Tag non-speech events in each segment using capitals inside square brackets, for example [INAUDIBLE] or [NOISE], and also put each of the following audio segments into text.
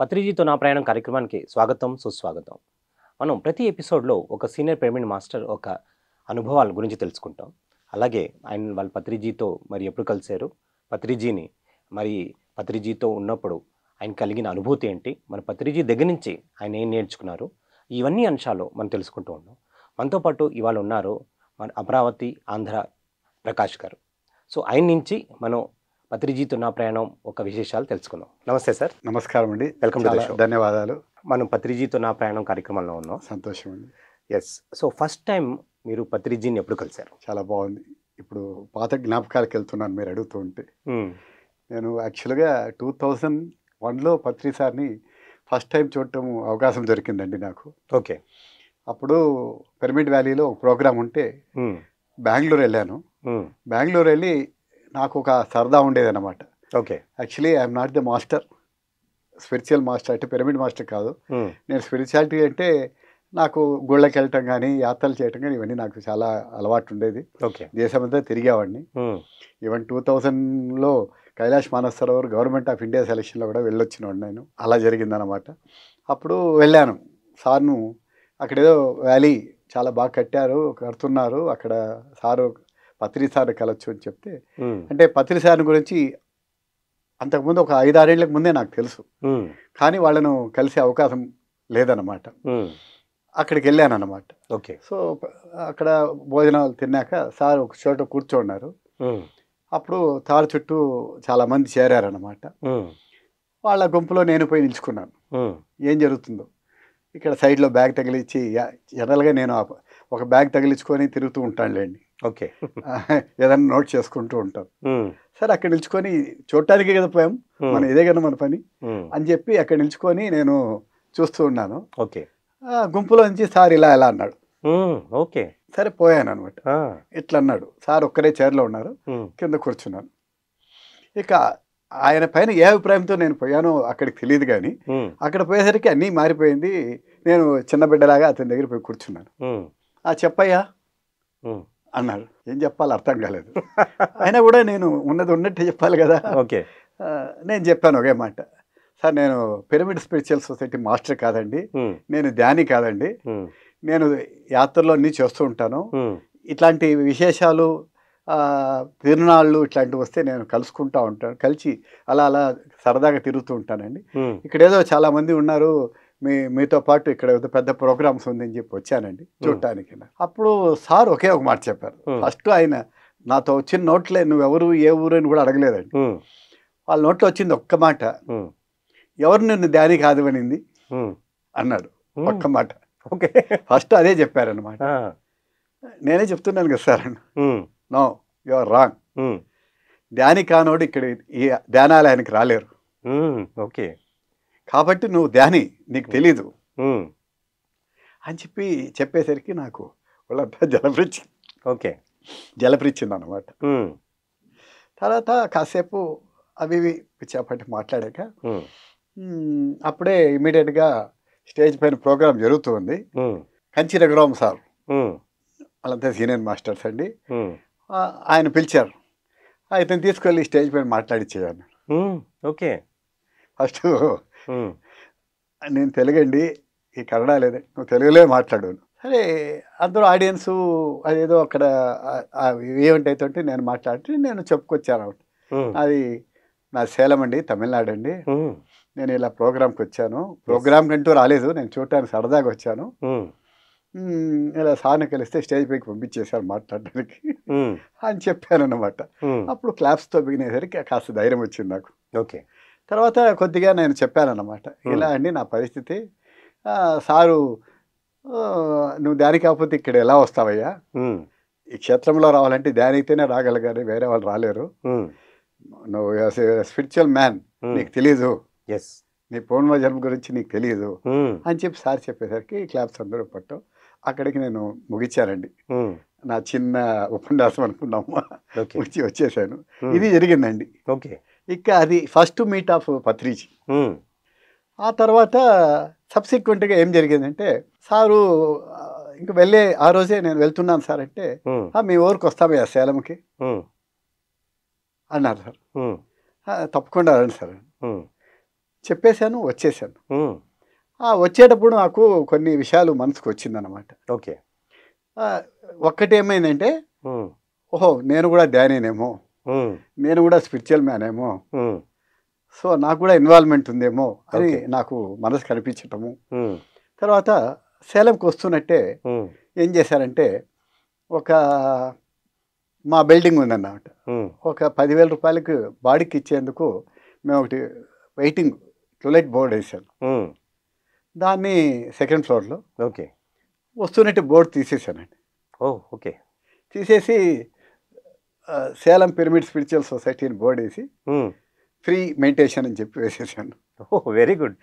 పత్రిజీతో నా ప్రయాణం కార్యక్రమానికి స్వాగతం సుస్వాగతం మనం ప్రతి ఎపిసోడ్లో ఒక సీనియర్ పేమెంట్ మాస్టర్ ఒక అనుభవాల గురించి తెలుసుకుంటాం అలాగే ఆయన వాళ్ళ పత్రిజీతో మరి ఎప్పుడు కలిశారు పత్రిజీని మరి పత్రిజీతో ఉన్నప్పుడు ఆయన కలిగిన అనుభూతి ఏంటి మన పత్రిజీ దగ్గర నుంచి ఆయన ఏం నేర్చుకున్నారు ఇవన్నీ అంశాలు మనం తెలుసుకుంటూ ఉన్నాం మనతో పాటు ఇవాళ ఉన్నారు మన అమరావతి ఆంధ్ర ప్రకాష్ గారు సో ఆయన నుంచి మనం పత్రిజీతో నా ప్రయాణం ఒక విశేషాలు తెలుసుకుందాం నమస్తే సార్ నమస్కారం అండి వెల్కమ్ టు ధన్యవాదాలు మనం పత్రిజీతో నా ప్రయాణం కార్యక్రమంలో ఉన్నాం సంతోషం అండి ఎస్ సో ఫస్ట్ టైం మీరు పత్రిజీని ఎప్పుడు కలిశారు చాలా బాగుంది ఇప్పుడు పాత జ్ఞాపకాలకు వెళ్తున్నాను మీరు అడుగుతూ ఉంటే hmm. నేను యాక్చువల్గా టూ థౌజండ్ వన్లో పత్రి సార్ని ఫస్ట్ టైం చూడటం అవకాశం దొరికిందండి నాకు ఓకే అప్పుడు పిరమిడ్ వ్యాలీలో ఒక ప్రోగ్రామ్ ఉంటే hmm. బెంగళూరు వెళ్ళాను hmm. బెంగళూరు వెళ్ళి నాకు ఒక సరదా ఉండేది అనమాట okay actually I'm not the master spiritual master అంటే పిరమిడ్ మాస్టర్ కాదు hmm. నేను స్పిరిచువాలిటీ అంటే నాకు గుళ్ళకి వెళ్ళటం కానీ యాత్రలు చేయటం కానీ ఇవన్నీ నాకు చాలా అలవాటు ఉండేది ఓకే దేశమంతా తిరిగేవాడిని ఈవెన్ టూ థౌజండ్లో Kailash Mansarovar government of India సెలక్షన్లో కూడా వెళ్ళొచ్చిన వాడు నేను అలా జరిగిందనమాట అప్పుడు వెళ్ళాను సార్ను అక్కడేదో వ్యాలీ చాలా బాగా కట్టారు కడుతున్నారు అక్కడ సారు పత్రిసారి కలొచ్చు అని చెప్తే అంటే పత్రిసారి గురించి అంతకుముందు ఒక ఐదారేళ్లకు ముందే నాకు తెలుసు కానీ వాళ్ళను కలిసే అవకాశం లేదన్నమాట అక్కడికి వెళ్ళాను అనమాట ఓకే సో అక్కడ భోజనాలు తిన్నాక సార్ ఒక చోట కూర్చోన్నారు అప్పుడు తారు చుట్టూ చాలామంది చేరారనమాట వాళ్ళ గుంపులో నేను పోయి నిల్చుకున్నాను ఏం జరుగుతుందో ఇక్కడ సైడ్లో బ్యాగ్ తగిలిచ్చి జనరల్గా నేను ఒక బ్యాగ్ తగిలించుకొని తిరుగుతూ ఉంటానులేండి ఓకే ఏదైనా నోట్ చేసుకుంటూ ఉంటారు సరే అక్కడ నిల్చుకొని చూడటానికే కదా పోయాం మనం ఇదే కదా మన పని అని చెప్పి అక్కడ నిల్చుకొని నేను చూస్తూ ఉన్నాను ఓకే గుంపులో నుంచి సార్ ఇలా ఎలా అన్నాడు ఓకే సరే పోయాను అనమాట ఇట్లా అన్నాడు సార్ ఒక్కరే చైర్లో ఉన్నారు కింద కూర్చున్నాను ఇక ఆయన పైన ఏ అభిప్రాయంతో నేను పోయానో అక్కడికి తెలియదు కానీ అక్కడ పోయేసరికి అన్నీ మారిపోయింది నేను చిన్న బిడ్డలాగా అతని దగ్గర పోయి కూర్చున్నాను ఆ చెప్పయ్యా అన్నాడు ఏం చెప్పాలి అర్థం కాలేదు అయినా కూడా నేను ఉన్నది ఉన్నట్టు చెప్పాలి కదా ఓకే నేను చెప్పాను ఒకే మాట సార్ నేను పిరమిడ్ స్పిరిచువల్ సొసైటీ మాస్టర్ కాదండి నేను ధ్యాని కాదండి నేను యాత్రలో అన్నీ చేస్తూ ఉంటాను ఇట్లాంటి విశేషాలు తిరునాళ్ళు ఇట్లాంటివి వస్తే నేను కలుసుకుంటా ఉంటాను కలిసి అలా అలా సరదాగా తిరుగుతూ ఉంటానండి ఇక్కడేదో చాలామంది ఉన్నారు మీ మీతో పాటు ఇక్కడ పెద్ద ప్రోగ్రామ్స్ ఉందని చెప్పి వచ్చానండి చూడటానికి అప్పుడు సార్ ఒకే ఒక మాట చెప్పారు ఫస్ట్ ఆయన నాతో వచ్చిన నోట్లే నువ్వెవరు ఏ ఊరు అని కూడా అడగలేదండి వాళ్ళ నోట్లో వచ్చింది ఒక్క మాట ఎవరు నిన్ను కాదు అనింది అన్నాడు ఒక్క మాట ఓకే ఫస్ట్ అదే చెప్పారనమాట నేనే చెప్తున్నాను కదా sir no you are wrong ధ్యాని కానోడు ఇక్కడ ఈ ధ్యానాలయానికి రాలేరు ఓకే కాబట్టి నువ్వు ధ్యాని నీకు తెలీదు అని చెప్పి చెప్పేసరికి నాకు వాళ్ళంతా [LAUGHS] జలపరిచి ఓకే జలపరిచింది అనమాట తర్వాత కాసేపు అవి ఇవి మాట్లాడాక అప్పుడే ఇమీడియట్గా స్టేజ్ పైన ప్రోగ్రామ్ జరుగుతుంది కంచి రఘురామ్ సార్ వాళ్ళంతా సీనియర్ మాస్టర్స్ అండి ఆయన పిలిచారు ఇతను తీసుకెళ్ళి స్టేజ్ పైన మాట్లాడి ఓకే ఫస్ట్ నేను తెలుగండి ఈ కన్నడ లేదే నువ్వు తెలుగులో మాట్లాడు సరే అందరూ ఆడియన్స్ అదేదో అక్కడ ఈవెంట్ అయితే నేను మాట్లాడి నేను చెప్పుకొచ్చాను అనమాట అది నా సేలం అండి తమిళనాడు అండి నేను ఇలా ప్రోగ్రామ్కి వచ్చాను ప్రోగ్రామ్ కంటూ రాలేదు నేను చూడటానికి సరదాగా వచ్చాను ఇలా సార్ని కలిస్తే స్టేజ్ పైకి పంపించేశారు మాట్లాడడానికి అని చెప్పాను అనమాట అప్పుడు క్లాప్స్తో బిగినేసరికి కాస్త ధైర్యం వచ్చింది నాకు ఓకే తర్వాత కొద్దిగా నేను చెప్పానన్నమాట ఇలా అండి నా పరిస్థితి సారు నువ్వు దాని కాకపోతే ఇక్కడ ఎలా వస్తావయ్యా ఈ క్షేత్రంలో రావాలంటే దానికితేనే కానీ వేరే వాళ్ళు రాలేరు నువ్వు స్పిరిచువల్ మ్యాన్ నీకు తెలీదు ఎస్ నీ పూర్ణ జన్మ గురించి నీకు తెలియదు అని చెప్పి సార్ చెప్పేసరికి క్లాప్స్ అందరూ పట్టు అక్కడికి నేను ముగించానండి నా చిన్న ఉపన్యాసం అనుకున్నాము ముగిచి వచ్చేసాను ఇది జరిగిందండి ఓకే ఇక అది ఫస్ట్ మీట్ ఆఫ్ పత్రిజీ ఆ తర్వాత సబ్సిక్వెంట్గా ఏం జరిగిందంటే సారు ఇంక వెళ్ళే ఆ రోజే నేను వెళ్తున్నాను సార్ అంటే మీ ఊరికి వస్తామయ్యా సేలంకి అన్నారు సార్ తప్పకుండా రండి సార్ చెప్పేశాను వచ్చేసాను వచ్చేటప్పుడు నాకు కొన్ని విషయాలు మనసుకు వచ్చిందనమాట ఓకే ఒక్కటి ఓహో నేను కూడా ధ్యానేనేమో నేను కూడా స్పిరిచువల్ మ్యాన్ ఏమో సో నాకు కూడా ఇన్వాల్వ్మెంట్ ఉందేమో అని నాకు మనసు కనిపించటము తర్వాత సేలంకి వస్తున్నట్టే ఏం చేశారంటే ఒక మా బిల్డింగ్ ఉందన్నమాట ఒక పదివేల రూపాయలకు బాడీకి ఇచ్చేందుకు మేము ఒకటి వెయిటింగ్ టూలెట్ బోర్డ్ వేసాను దాన్ని సెకండ్ ఫ్లోర్లో ఓకే వస్తున్నట్టు బోర్డు తీసేసానండి ఓ ఓకే తీసేసి సేలం పిరమిడ్ స్పిరిచువల్ సొసైటీని అని బోర్డు వేసి ఫ్రీ మెడిటేషన్ అని చెప్పి వేసేసాను ఓ వెరీ గుడ్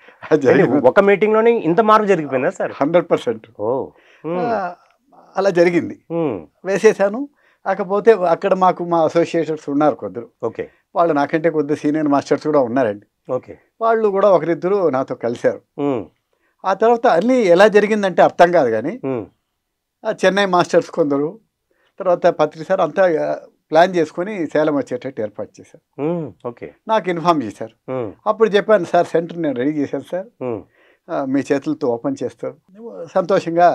ఒక మీటింగ్లోనే ఇంత మార్పు జరిగిపోయిందా సార్ హండ్రెడ్ పర్సెంట్ ఓ అలా జరిగింది వేసేసాను కాకపోతే అక్కడ మాకు మా అసోసియేషన్స్ ఉన్నారు కొద్దరు ఓకే వాళ్ళు నాకంటే కొద్ది సీనియర్ మాస్టర్స్ కూడా ఉన్నారండి ఓకే వాళ్ళు కూడా ఒకరిద్దరు నాతో కలిశారు ఆ తర్వాత అన్నీ ఎలా జరిగిందంటే అర్థం కాదు కానీ చెన్నై మాస్టర్స్ కొందరు తర్వాత పత్రిక సార్ అంతా ప్లాన్ చేసుకుని సేలం వచ్చేటట్టు ఏర్పాటు చేశారు ఓకే నాకు ఇన్ఫామ్ చేశారు అప్పుడు చెప్పాను సార్ సెంటర్ నేను రెడీ చేశాను సార్ మీ చేతులతో ఓపెన్ చేస్తారు సంతోషంగా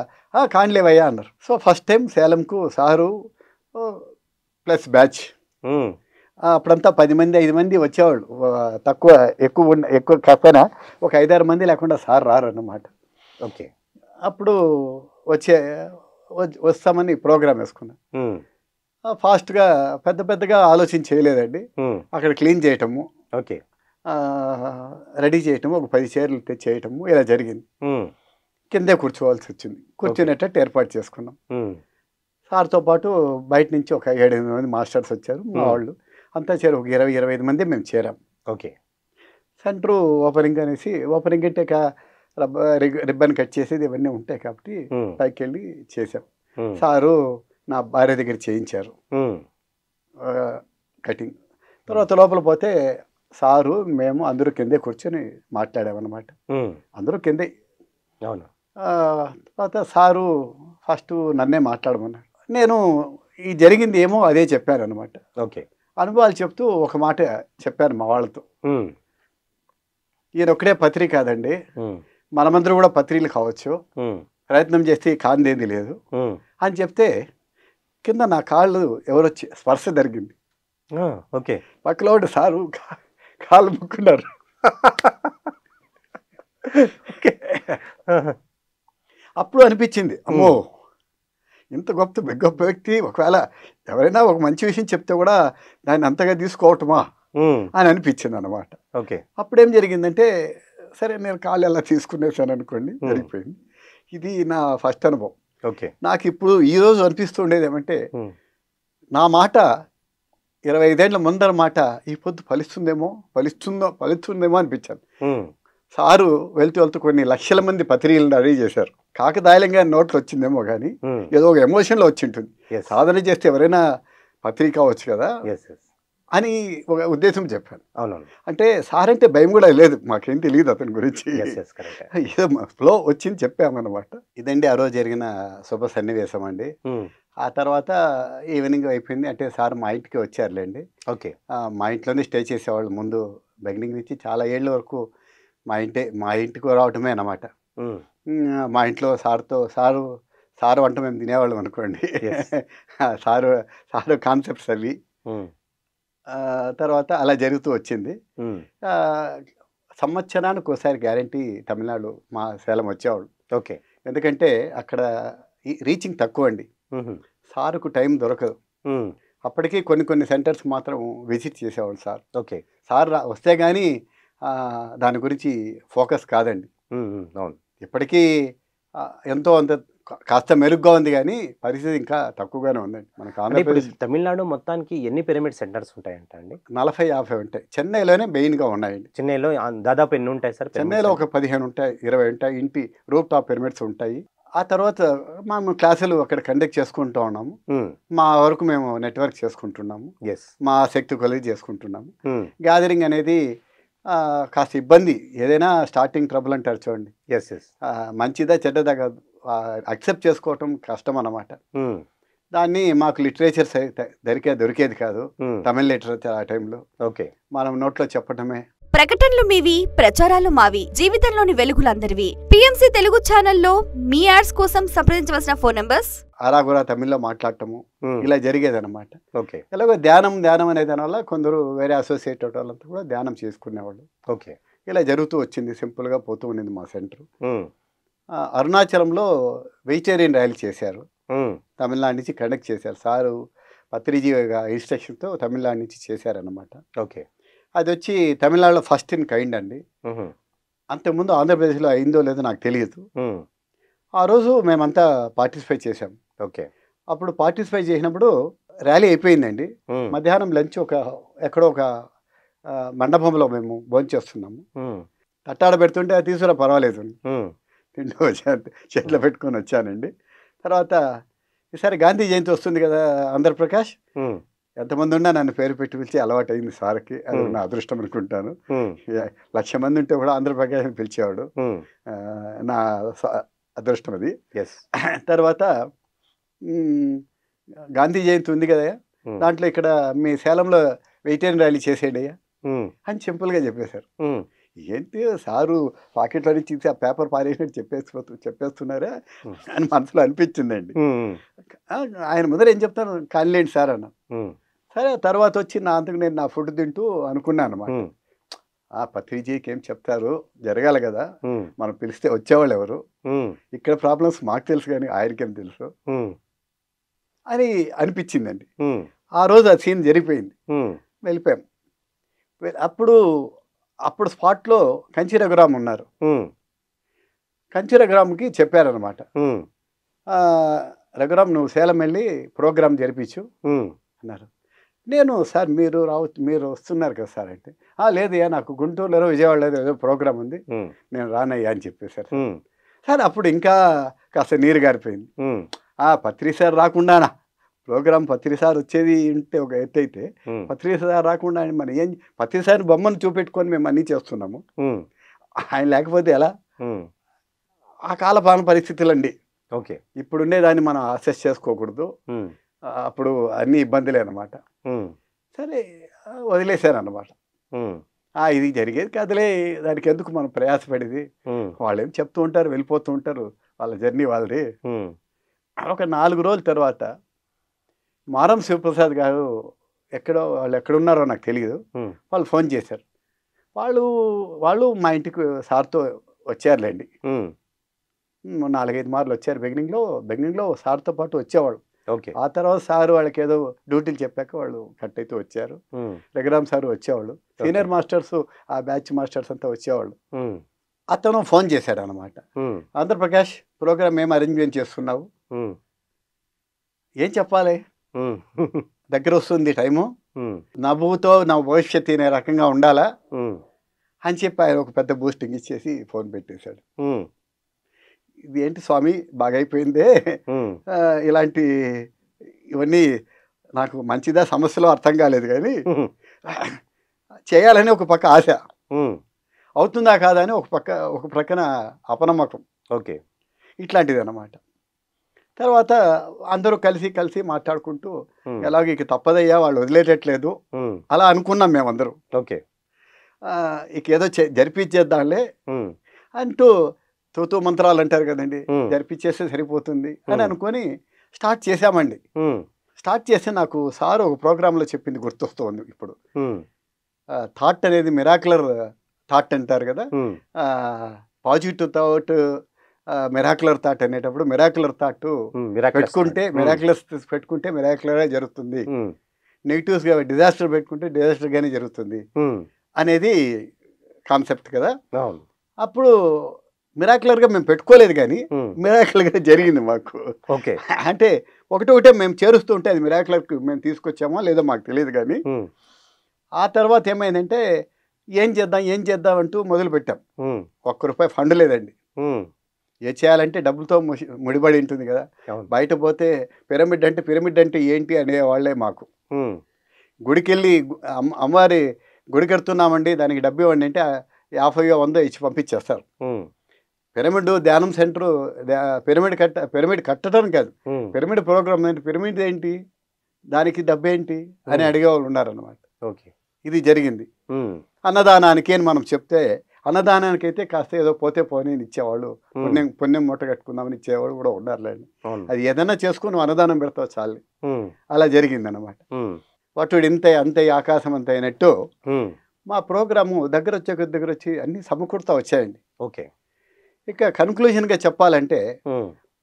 కానిలేవయ్యా అన్నారు సో ఫస్ట్ టైం సేలంకు సారు ప్లస్ బ్యాచ్ అప్పుడంతా పది మంది ఐదు మంది వచ్చేవాళ్ళు తక్కువ ఎక్కువ ఉన్న ఎక్కువ కాకపోయినా ఒక ఐదారు మంది లేకుండా సార్ రారు అన్నమాట ఓకే అప్పుడు వచ్చే వస్తామని ప్రోగ్రామ్ వేసుకున్నాను ఫాస్ట్గా పెద్ద పెద్దగా ఆలోచన చేయలేదండి అక్కడ క్లీన్ చేయటము ఓకే రెడీ చేయటము ఒక పది చీరలు చేయటము ఇలా జరిగింది కిందే కూర్చోవాల్సి వచ్చింది కూర్చునేటట్టు ఏర్పాటు చేసుకున్నాం సార్తో పాటు బయట నుంచి ఒక ఏడెనిమిది మంది మాస్టర్స్ వచ్చారు మా వాళ్ళు అంతా చేరు ఒక ఇరవై ఇరవై ఐదు మంది మేము చేరాం ఓకే సెంటర్ ఓపెనింగ్ అనేసి ఓపెనింగ్ అంటే రిబ్బన్ కట్ చేసేది ఇవన్నీ ఉంటాయి కాబట్టి పైకి వెళ్ళి చేసాం సారు నా భార్య దగ్గర చేయించారు కటింగ్ తర్వాత లోపల పోతే సారు మేము అందరూ కిందే కూర్చొని మాట్లాడామన్నమాట అందరూ కిందే అవును తర్వాత సారు ఫస్ట్ నన్నే మాట్లాడమన్నాడు నేను ఈ జరిగింది ఏమో అదే చెప్పాను అనమాట ఓకే అనుభవాలు చెప్తూ ఒక మాట చెప్పాను మా వాళ్ళతో ఈయన ఒకటే పత్రి కాదండి మనమందరూ కూడా పత్రికలు కావచ్చు ప్రయత్నం చేస్తే కాందేది లేదు అని చెప్తే కింద నా కాళ్ళు ఎవరొచ్చి స్పర్శ జరిగింది ఓకే పక్కలో సారు కాళ్ళు ముక్కున్నారు అప్పుడు అనిపించింది అమ్మో ఇంత గొప్ప గొప్ప వ్యక్తి ఒకవేళ ఎవరైనా ఒక మంచి విషయం చెప్తే కూడా దాన్ని అంతగా తీసుకోవటమా అని అనిపించింది అనమాట ఓకే అప్పుడేం జరిగిందంటే సరే నేను కాళ్ళు ఎలా తీసుకునేసాను అనుకోండి జరిగిపోయింది ఇది నా ఫస్ట్ అనుభవం నాకు ఇప్పుడు ఈరోజు అనిపిస్తుండేది ఏమంటే నా మాట ఇరవై ఐదేళ్ల ముందర మాట ఈ పొద్దు ఫలిస్తుందేమో ఫలిస్తుందో ఫలిస్తుందేమో అనిపించాను సారు వెళ్తూ వెళ్తూ కొన్ని లక్షల మంది పత్రికలను రెడీ చేశారు కాకదాయలంగా నోట్లు వచ్చిందేమో కానీ ఏదో ఒక ఎమోషన్లో వచ్చింటుంది సాధన చేస్తే ఎవరైనా పత్రిక అవ్వచ్చు కదా అని ఒక ఉద్దేశం చెప్పాను అవునవును అంటే సార్ అంటే భయం కూడా లేదు మాకేం తెలియదు అతని గురించి ఏదో ఫ్లో వచ్చింది చెప్పామన్నమాట ఇదండి ఆ రోజు జరిగిన శుభ సన్నివేశం అండి ఆ తర్వాత ఈవినింగ్ అయిపోయింది అంటే సార్ మా ఇంటికి వచ్చారులేండి ఓకే మా ఇంట్లోనే స్టే చేసేవాళ్ళు ముందు బెగ్నింగ్ నుంచి చాలా ఏళ్ళ వరకు మా ఇంటి మా ఇంటికి రావటమే అన్నమాట మా ఇంట్లో సార్తో సారు సారు వంట మేము తినేవాళ్ళం అనుకోండి [LAUGHS] సారు సారు కాన్సెప్ట్స్ అవి తర్వాత అలా జరుగుతూ వచ్చింది సంవత్సరానికి ఒకసారి గ్యారంటీ తమిళనాడు మా సేలం వచ్చేవాళ్ళు ఓకే ఎందుకంటే అక్కడ రీచింగ్ తక్కువ అండి సార్కు టైం దొరకదు అప్పటికి కొన్ని కొన్ని సెంటర్స్ మాత్రం విజిట్ చేసేవాడు సార్ ఓకే సార్ వస్తే కానీ దాని గురించి ఫోకస్ కాదండి అవును ఇప్పటికీ ఎంతో అంత కాస్త మెరుగ్గా ఉంది కానీ పరిస్థితి ఇంకా తక్కువగానే ఉందండి మనకు ఆంధ్రప్రదేశ్ తమిళనాడు మొత్తానికి ఎన్ని పిరమిడ్ సెంటర్స్ ఉంటాయంట అండి నలభై యాభై ఉంటాయి చెన్నైలోనే మెయిన్గా ఉన్నాయండి చెన్నైలో దాదాపు ఎన్ని ఉంటాయి సార్ చెన్నైలో ఒక పదిహేను ఉంటాయి ఇరవై ఉంటాయి ఇంటి రూప్ టాప్ పిరమిడ్స్ ఉంటాయి ఆ తర్వాత మేము క్లాసులు అక్కడ కండక్ట్ చేసుకుంటూ ఉన్నాము మా వరకు మేము నెట్వర్క్ చేసుకుంటున్నాము మా శక్తి కొలిగి చేసుకుంటున్నాము గ్యాదరింగ్ అనేది కాస్త ఇబ్బంది ఏదైనా స్టార్టింగ్ ట్రబుల్ అంటారు చూడండి ఎస్ ఎస్ మంచిదా చెడ్డదా కాదు అక్సెప్ట్ చేసుకోవటం కష్టం అన్నమాట hmm. దాన్ని మాకు లిటరేచర్ దొరికే దొరికేది కాదు hmm. తమిళ లిటరేచర్ ఆ టైంలో ఓకే మనం నోట్లో చెప్పడమే ప్రకటనలు మీవి ప్రచారాలు మావి జీవితంలోని వెలుగులందరివి పిఎంసి తెలుగు ఛానల్లో మీ యాడ్స్ కోసం సంప్రదించవలసిన ఫోన్ నంబర్స్ అరాగురా తమిళ్లో మాట్లాడటము ఇలా జరిగేదన్నమాట ఓకే ఎలాగో ధ్యానం ధ్యానం అనే వల్ల కొందరు వేరే అసోసియేట్ వాళ్ళంతా కూడా ధ్యానం చేసుకునేవాళ్ళు ఓకే ఇలా జరుగుతూ వచ్చింది సింపుల్గా పోతూ ఉండింది మా సెంటర్ అరుణాచలంలో వెజిటేరియన్ ర్యాలీ చేశారు తమిళనాడు నుంచి కండక్ట్ చేశారు సారు పత్రిజీ ఇన్స్ట్రక్షన్తో తమిళనాడు నుంచి చేశారనమాట ఓకే అది వచ్చి తమిళనాడులో ఫస్ట్ ఇన్ కైండ్ అండి అంతకుముందు ఆంధ్రప్రదేశ్లో అయిందో లేదో నాకు తెలియదు ఆ రోజు మేమంతా పార్టిసిపేట్ చేసాం ఓకే అప్పుడు పార్టిసిపేట్ చేసినప్పుడు ర్యాలీ అయిపోయిందండి మధ్యాహ్నం లంచ్ ఒక ఎక్కడో ఒక మండపంలో మేము భోంచేస్తున్నాము తట్టాడ పెడుతుంటే అది తీసుకురా పర్వాలేదు తింటూ వచ్చాను చేతిలో పెట్టుకొని వచ్చానండి తర్వాత ఈసారి గాంధీ జయంతి వస్తుంది కదా ఆంధ్రప్రకాష్ ఎంతమంది ఉన్నా నన్ను పేరు పెట్టి పిలిచి అలవాటు అయింది సార్కి అది నా అదృష్టం అనుకుంటాను లక్ష మంది ఉంటే కూడా ఆంధ్రప్రదేశ్ పిలిచేవాడు నా అదృష్టం అది తర్వాత గాంధీ జయంతి ఉంది కదా దాంట్లో ఇక్కడ మీ సేలంలో వెయిటైన్ ర్యాలీ అయ్యా అని సింపుల్గా చెప్పేశారు ఏంటి సారు పాకెట్లో నుంచి ఆ పేపర్ పారేసినట్టు చెప్పేసి చెప్పేస్తున్నారా అని మనసులో అనిపించిందండి ఆయన ముందర ఏం చెప్తాను లేండి సార్ అన్న సరే తర్వాత వచ్చి నా అంతకు నేను నా ఫుడ్ తింటూ అనుకున్నాను అనమాట ఆ పత్రిజీకి ఏం చెప్తారు జరగాలి కదా మనం పిలిస్తే వచ్చేవాళ్ళు ఎవరు ఇక్కడ ప్రాబ్లమ్స్ మాకు తెలుసు కానీ ఆయనకేం తెలుసు అని అనిపించిందండి ఆ రోజు ఆ సీన్ జరిగిపోయింది వెళ్ళిపోయాం అప్పుడు అప్పుడు స్పాట్లో కంచి రఘురామ్ ఉన్నారు కంచి రఘురామ్కి చెప్పారనమాట రఘురామ్ నువ్వు సేలం వెళ్ళి ప్రోగ్రామ్ జరిపించు అన్నారు నేను సార్ మీరు రావచ్చు మీరు వస్తున్నారు కదా సార్ అంటే లేదయ్యా నాకు గుంటూరులో విజయవాడలో ఏదో ప్రోగ్రామ్ ఉంది నేను రానయ్యా అని చెప్పేశారు సార్ అప్పుడు ఇంకా కాస్త నీరు గారిపోయింది ఆ సార్ రాకుండానా ప్రోగ్రామ్ సార్ వచ్చేది ఉంటే ఒక ఎత్తైతే సార్ రాకుండా మనం ఏం సార్ బొమ్మను చూపెట్టుకొని మేము అన్నీ చేస్తున్నాము ఆయన లేకపోతే ఎలా ఆ పరిస్థితులు అండి ఓకే ఇప్పుడు దాన్ని మనం అసెస్ చేసుకోకూడదు అప్పుడు అన్ని ఇబ్బందులే అనమాట సరే వదిలేశాను అనమాట ఇది జరిగేది కదలే దానికి ఎందుకు మనం ప్రయాసపడేది వాళ్ళు ఏం చెప్తూ ఉంటారు వెళ్ళిపోతూ ఉంటారు వాళ్ళ జర్నీ వాళ్ళది ఒక నాలుగు రోజుల తర్వాత మారం శివప్రసాద్ గారు ఎక్కడో వాళ్ళు ఎక్కడున్నారో నాకు తెలియదు వాళ్ళు ఫోన్ చేశారు వాళ్ళు వాళ్ళు మా ఇంటికి సార్తో వచ్చారులేండి నాలుగైదు మార్లు వచ్చారు బెగినింగ్లో బెగినింగ్లో సార్తో పాటు వచ్చేవాళ్ళు ఓకే ఆ తర్వాత సార్ వాళ్ళకి ఏదో డ్యూటీలు చెప్పాక వాళ్ళు కట్ అయితే వచ్చారు రఘురామ్ సార్ వచ్చేవాళ్ళు సీనియర్ మాస్టర్స్ ఆ బ్యాచ్ మాస్టర్స్ అంతా వచ్చేవాళ్ళు అతను ఫోన్ చేశాడు అనమాట ఆంధ్రప్రకాష్ ప్రోగ్రామ్ ఏం అరేంజ్మెంట్ చేస్తున్నావు ఏం చెప్పాలి దగ్గర వస్తుంది టైము నవ్వుతో నా భవిష్యత్తు రకంగా ఉండాలా అని చెప్పి ఆయన ఒక పెద్ద బూస్టింగ్ ఇచ్చేసి ఫోన్ పెట్టేశాడు ఇది ఏంటి స్వామి బాగైపోయిందే ఇలాంటి ఇవన్నీ నాకు మంచిదా సమస్యలో అర్థం కాలేదు కానీ చేయాలని ఒక పక్క ఆశ అవుతుందా కాదా అని ఒక పక్క ఒక ప్రక్కన అపనమ్మకం ఓకే ఇట్లాంటిది అనమాట తర్వాత అందరూ కలిసి కలిసి మాట్లాడుకుంటూ ఎలాగో ఇక తప్పదయ్యా వాళ్ళు వదిలేటట్లేదు అలా అనుకున్నాం మేమందరూ ఓకే ఇక ఏదో జరిపించేద్దాంలే అంటూ తోతో మంత్రాలు అంటారు కదండి జరిపించేస్తే సరిపోతుంది అని అనుకొని స్టార్ట్ చేశామండి స్టార్ట్ చేస్తే నాకు సార్ ఒక ప్రోగ్రాంలో చెప్పింది గుర్తొస్తోంది ఇప్పుడు థాట్ అనేది మిరాకులర్ థాట్ అంటారు కదా పాజిటివ్ థాట్ మిరాకులర్ థాట్ అనేటప్పుడు మిరాకులర్ థాట్ పెట్టుకుంటే మిరాకులర్స్ పెట్టుకుంటే మిరాకులర్ జరుగుతుంది నెగిటివ్స్ గా డిజాస్టర్ పెట్టుకుంటే డిజాస్టర్ గానే జరుగుతుంది అనేది కాన్సెప్ట్ కదా అప్పుడు మిరాకులర్గా మేము పెట్టుకోలేదు కానీ మిరాకులర్గా జరిగింది మాకు ఓకే అంటే ఒకటే మేము చేరుస్తూ ఉంటే అది మిరాకులర్కి మేము తీసుకొచ్చామో లేదో మాకు తెలియదు కానీ ఆ తర్వాత ఏమైందంటే ఏం చేద్దాం ఏం చేద్దాం అంటూ మొదలు పెట్టాం ఒక్క రూపాయి ఫండ్ లేదండి ఏ చేయాలంటే డబ్బులతో ముడిపడి ఉంటుంది కదా బయట పోతే పిరమిడ్ అంటే పిరమిడ్ అంటే ఏంటి అనే వాళ్ళే మాకు గుడికెళ్ళి అమ్మవారి గుడి కడుతున్నామండి దానికి డబ్బు ఇవ్వండి అంటే యాభై వందో ఇచ్చి పంపించేస్తారు పిరమిడ్ ధ్యానం సెంటర్ పిరమిడ్ కట్ట పిరమిడ్ కట్టడం కాదు పిరమిడ్ ప్రోగ్రామ్ ఏంటి పిరమిడ్ ఏంటి దానికి డబ్బు ఏంటి అని అడిగేవాళ్ళు ఉన్నారనమాట ఓకే ఇది జరిగింది అన్నదానానికి అని మనం చెప్తే అన్నదానానికి అయితే కాస్త ఏదో పోతే పోనీ ఇచ్చేవాళ్ళు పుణ్యం పుణ్యం మూట కట్టుకుందామని ఇచ్చేవాళ్ళు కూడా ఉండాలండి అది ఏదైనా చేసుకుని అన్నదానం పెడతావు చాలు అలా జరిగింది అనమాట వాటుడు ఇంత అంతే ఆకాశం అంత అయినట్టు మా ప్రోగ్రాము దగ్గర వచ్చే దగ్గర వచ్చి అన్ని సమకూర్తా వచ్చాయండి ఓకే ఇక కన్క్లూజన్గా చెప్పాలంటే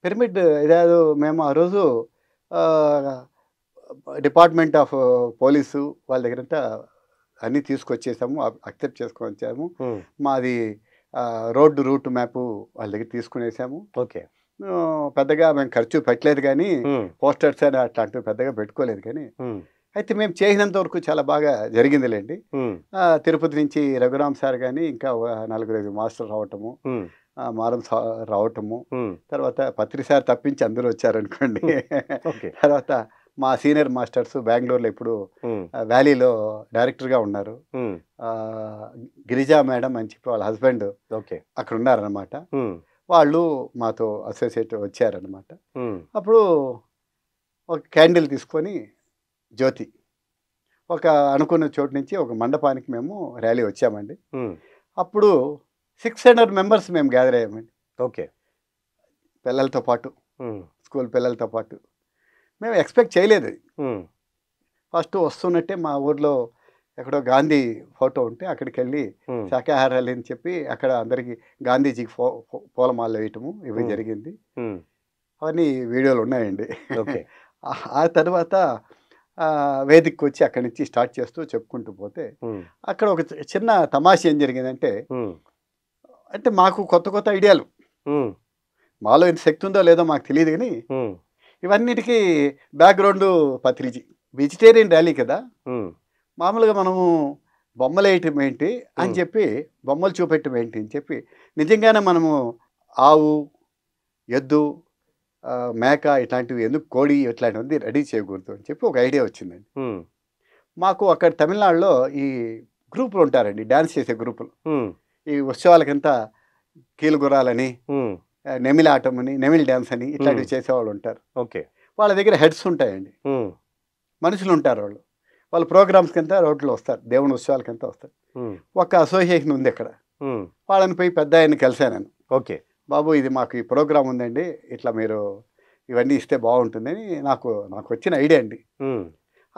పిరమిడ్ ఇదేదో మేము ఆ రోజు డిపార్ట్మెంట్ ఆఫ్ పోలీసు వాళ్ళ దగ్గరంతా అన్నీ తీసుకొచ్చేసాము అక్సెప్ట్ చేసుకొని వచ్చాము మాది రోడ్డు రూట్ మ్యాప్ వాళ్ళ దగ్గర తీసుకునేసాము ఓకే పెద్దగా మేము ఖర్చు పెట్టలేదు కానీ పోస్టర్స్ అని అట్లాంటివి పెద్దగా పెట్టుకోలేదు కానీ అయితే మేము చేసినంత వరకు చాలా బాగా జరిగిందిలేండి తిరుపతి నుంచి రఘురామ్ సార్ కానీ ఇంకా నలుగురు ఐదు మాస్టర్ రావటము మారం రావటము తర్వాత పత్రిసారి తప్పించి అందరూ వచ్చారనుకోండి [LAUGHS] తర్వాత మా సీనియర్ మాస్టర్స్ బెంగళూరులో ఇప్పుడు వ్యాలీలో డైరెక్టర్గా ఉన్నారు గిరిజా మేడం అని చెప్పి వాళ్ళ హస్బెండ్ ఓకే అక్కడ ఉన్నారనమాట వాళ్ళు మాతో అసోసియేట్ వచ్చారనమాట అప్పుడు ఒక క్యాండిల్ తీసుకొని జ్యోతి ఒక అనుకున్న చోటు నుంచి ఒక మండపానికి మేము ర్యాలీ వచ్చామండి అప్పుడు సిక్స్ హండ్రెడ్ మెంబర్స్ మేము గ్యాదర్ అయ్యామండి ఓకే పిల్లలతో పాటు స్కూల్ పిల్లలతో పాటు మేము ఎక్స్పెక్ట్ చేయలేదు ఫస్ట్ వస్తున్నట్టే మా ఊర్లో ఎక్కడో గాంధీ ఫోటో ఉంటే అక్కడికి వెళ్ళి శాఖాహారాలు అని చెప్పి అక్కడ అందరికి గాంధీజీకి ఫో పూలమాల వేయటము ఇవి జరిగింది అవన్నీ వీడియోలు ఉన్నాయండి ఓకే ఆ తర్వాత వేదికకి వచ్చి అక్కడి నుంచి స్టార్ట్ చేస్తూ చెప్పుకుంటూ పోతే అక్కడ ఒక చిన్న తమాష ఏం జరిగిందంటే అంటే మాకు కొత్త కొత్త ఐడియాలు మాలో ఇంత శక్తి ఉందో లేదో మాకు తెలియదు కానీ ఇవన్నిటికీ బ్యాక్గ్రౌండ్ పత్రిజీ వెజిటేరియన్ ర్యాలీ కదా మామూలుగా మనము బొమ్మలు వేయటం ఏంటి అని చెప్పి బొమ్మలు చూపెట్టడం ఏంటి అని చెప్పి నిజంగానే మనము ఆవు ఎద్దు మేక ఇట్లాంటివి ఎందుకు కోడి ఇట్లాంటివి రెడీ చేయకూడదు అని చెప్పి ఒక ఐడియా వచ్చిందండి మాకు అక్కడ తమిళనాడులో ఈ గ్రూపులు ఉంటారండి డ్యాన్స్ చేసే గ్రూపులు ఈ ఉత్సవాలకంతా కీలుగురాలని నెమిల్ ఆటం అని నెమిల్ డ్యాన్స్ అని ఇట్లాంటివి చేసేవాళ్ళు ఉంటారు ఓకే వాళ్ళ దగ్గర హెడ్స్ ఉంటాయండి మనుషులు ఉంటారు వాళ్ళు వాళ్ళ ప్రోగ్రామ్స్ కింద రోడ్లు వస్తారు దేవుని ఉత్సవాల కింద వస్తారు ఒక అసోసియేషన్ ఉంది ఇక్కడ వాళ్ళని పోయి పెద్ద ఆయన కలిశాను ఓకే బాబు ఇది మాకు ఈ ప్రోగ్రామ్ ఉందండి ఇట్లా మీరు ఇవన్నీ ఇస్తే బాగుంటుందని నాకు నాకు వచ్చిన ఐడియా అండి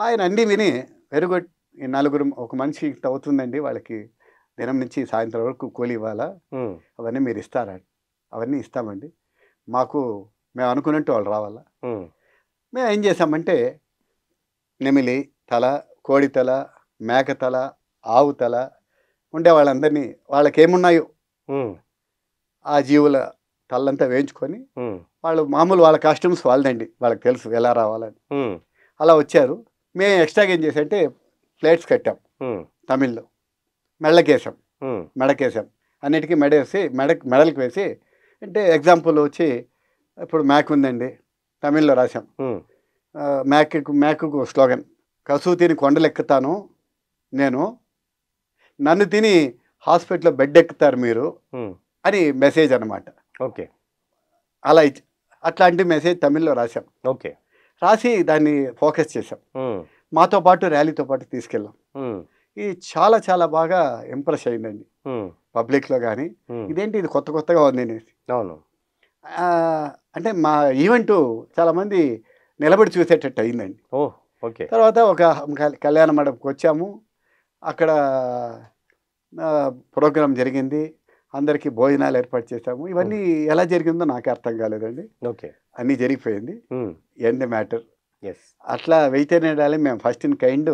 ఆయన అన్నీ విని వెరీ గుడ్ నలుగురు ఒక మనిషి ఇంత అవుతుందండి వాళ్ళకి దినం నుంచి సాయంత్రం వరకు కూలి ఇవ్వాలా అవన్నీ మీరు ఇస్తారా అవన్నీ ఇస్తామండి మాకు మేము అనుకున్నట్టు వాళ్ళు రావాలా మేము ఏం చేసామంటే నెమిలి తల కోడి తల మేక తల ఆవు తల ఉండే వాళ్ళందరినీ వాళ్ళకేమున్నాయో ఆ జీవుల తలంతా వేయించుకొని వాళ్ళు మామూలు వాళ్ళ కాస్ట్యూమ్స్ వాళ్ళదండి వాళ్ళకి తెలుసు ఎలా రావాలని అలా వచ్చారు మేము ఎక్స్ట్రాగా ఏం అంటే ప్లేట్స్ కట్టాం తమిళ్లో మెళ్ళకేసాం మెడకేసాం అన్నిటికీ మెడ వేసి మెడ మెడలకు వేసి అంటే ఎగ్జాంపుల్ వచ్చి ఇప్పుడు మ్యాక్ ఉందండి తమిళ్లో రాశాం మ్యాక్ మ్యాక్కు స్లోగన్ కసువు తిని కొండలెక్కుతాను నేను నన్ను తిని హాస్పిటల్లో బెడ్ ఎక్కుతారు మీరు అని మెసేజ్ అనమాట ఓకే అలా అట్లాంటి మెసేజ్ తమిళ్లో రాశాం ఓకే రాసి దాన్ని ఫోకస్ చేసాం మాతో పాటు ర్యాలీతో పాటు తీసుకెళ్ళాం ఇది చాలా చాలా బాగా ఇంప్రెస్ అయిందండి పబ్లిక్లో కానీ ఇదేంటి ఇది కొత్త కొత్తగా ఉంది అనేసి అవును అంటే మా ఈవెంట్ చాలామంది నిలబడి చూసేటట్టు అయిందండి ఓకే తర్వాత ఒక కళ్యాణ మండపంకి వచ్చాము అక్కడ ప్రోగ్రాం జరిగింది అందరికీ భోజనాలు ఏర్పాటు చేశాము ఇవన్నీ ఎలా జరిగిందో నాకు అర్థం కాలేదండి ఓకే అన్నీ జరిగిపోయింది ఎండ్ మ్యాటర్ అట్లా వెజిటేరియన్ మేము ఫస్ట్ ఇన్ కైండ్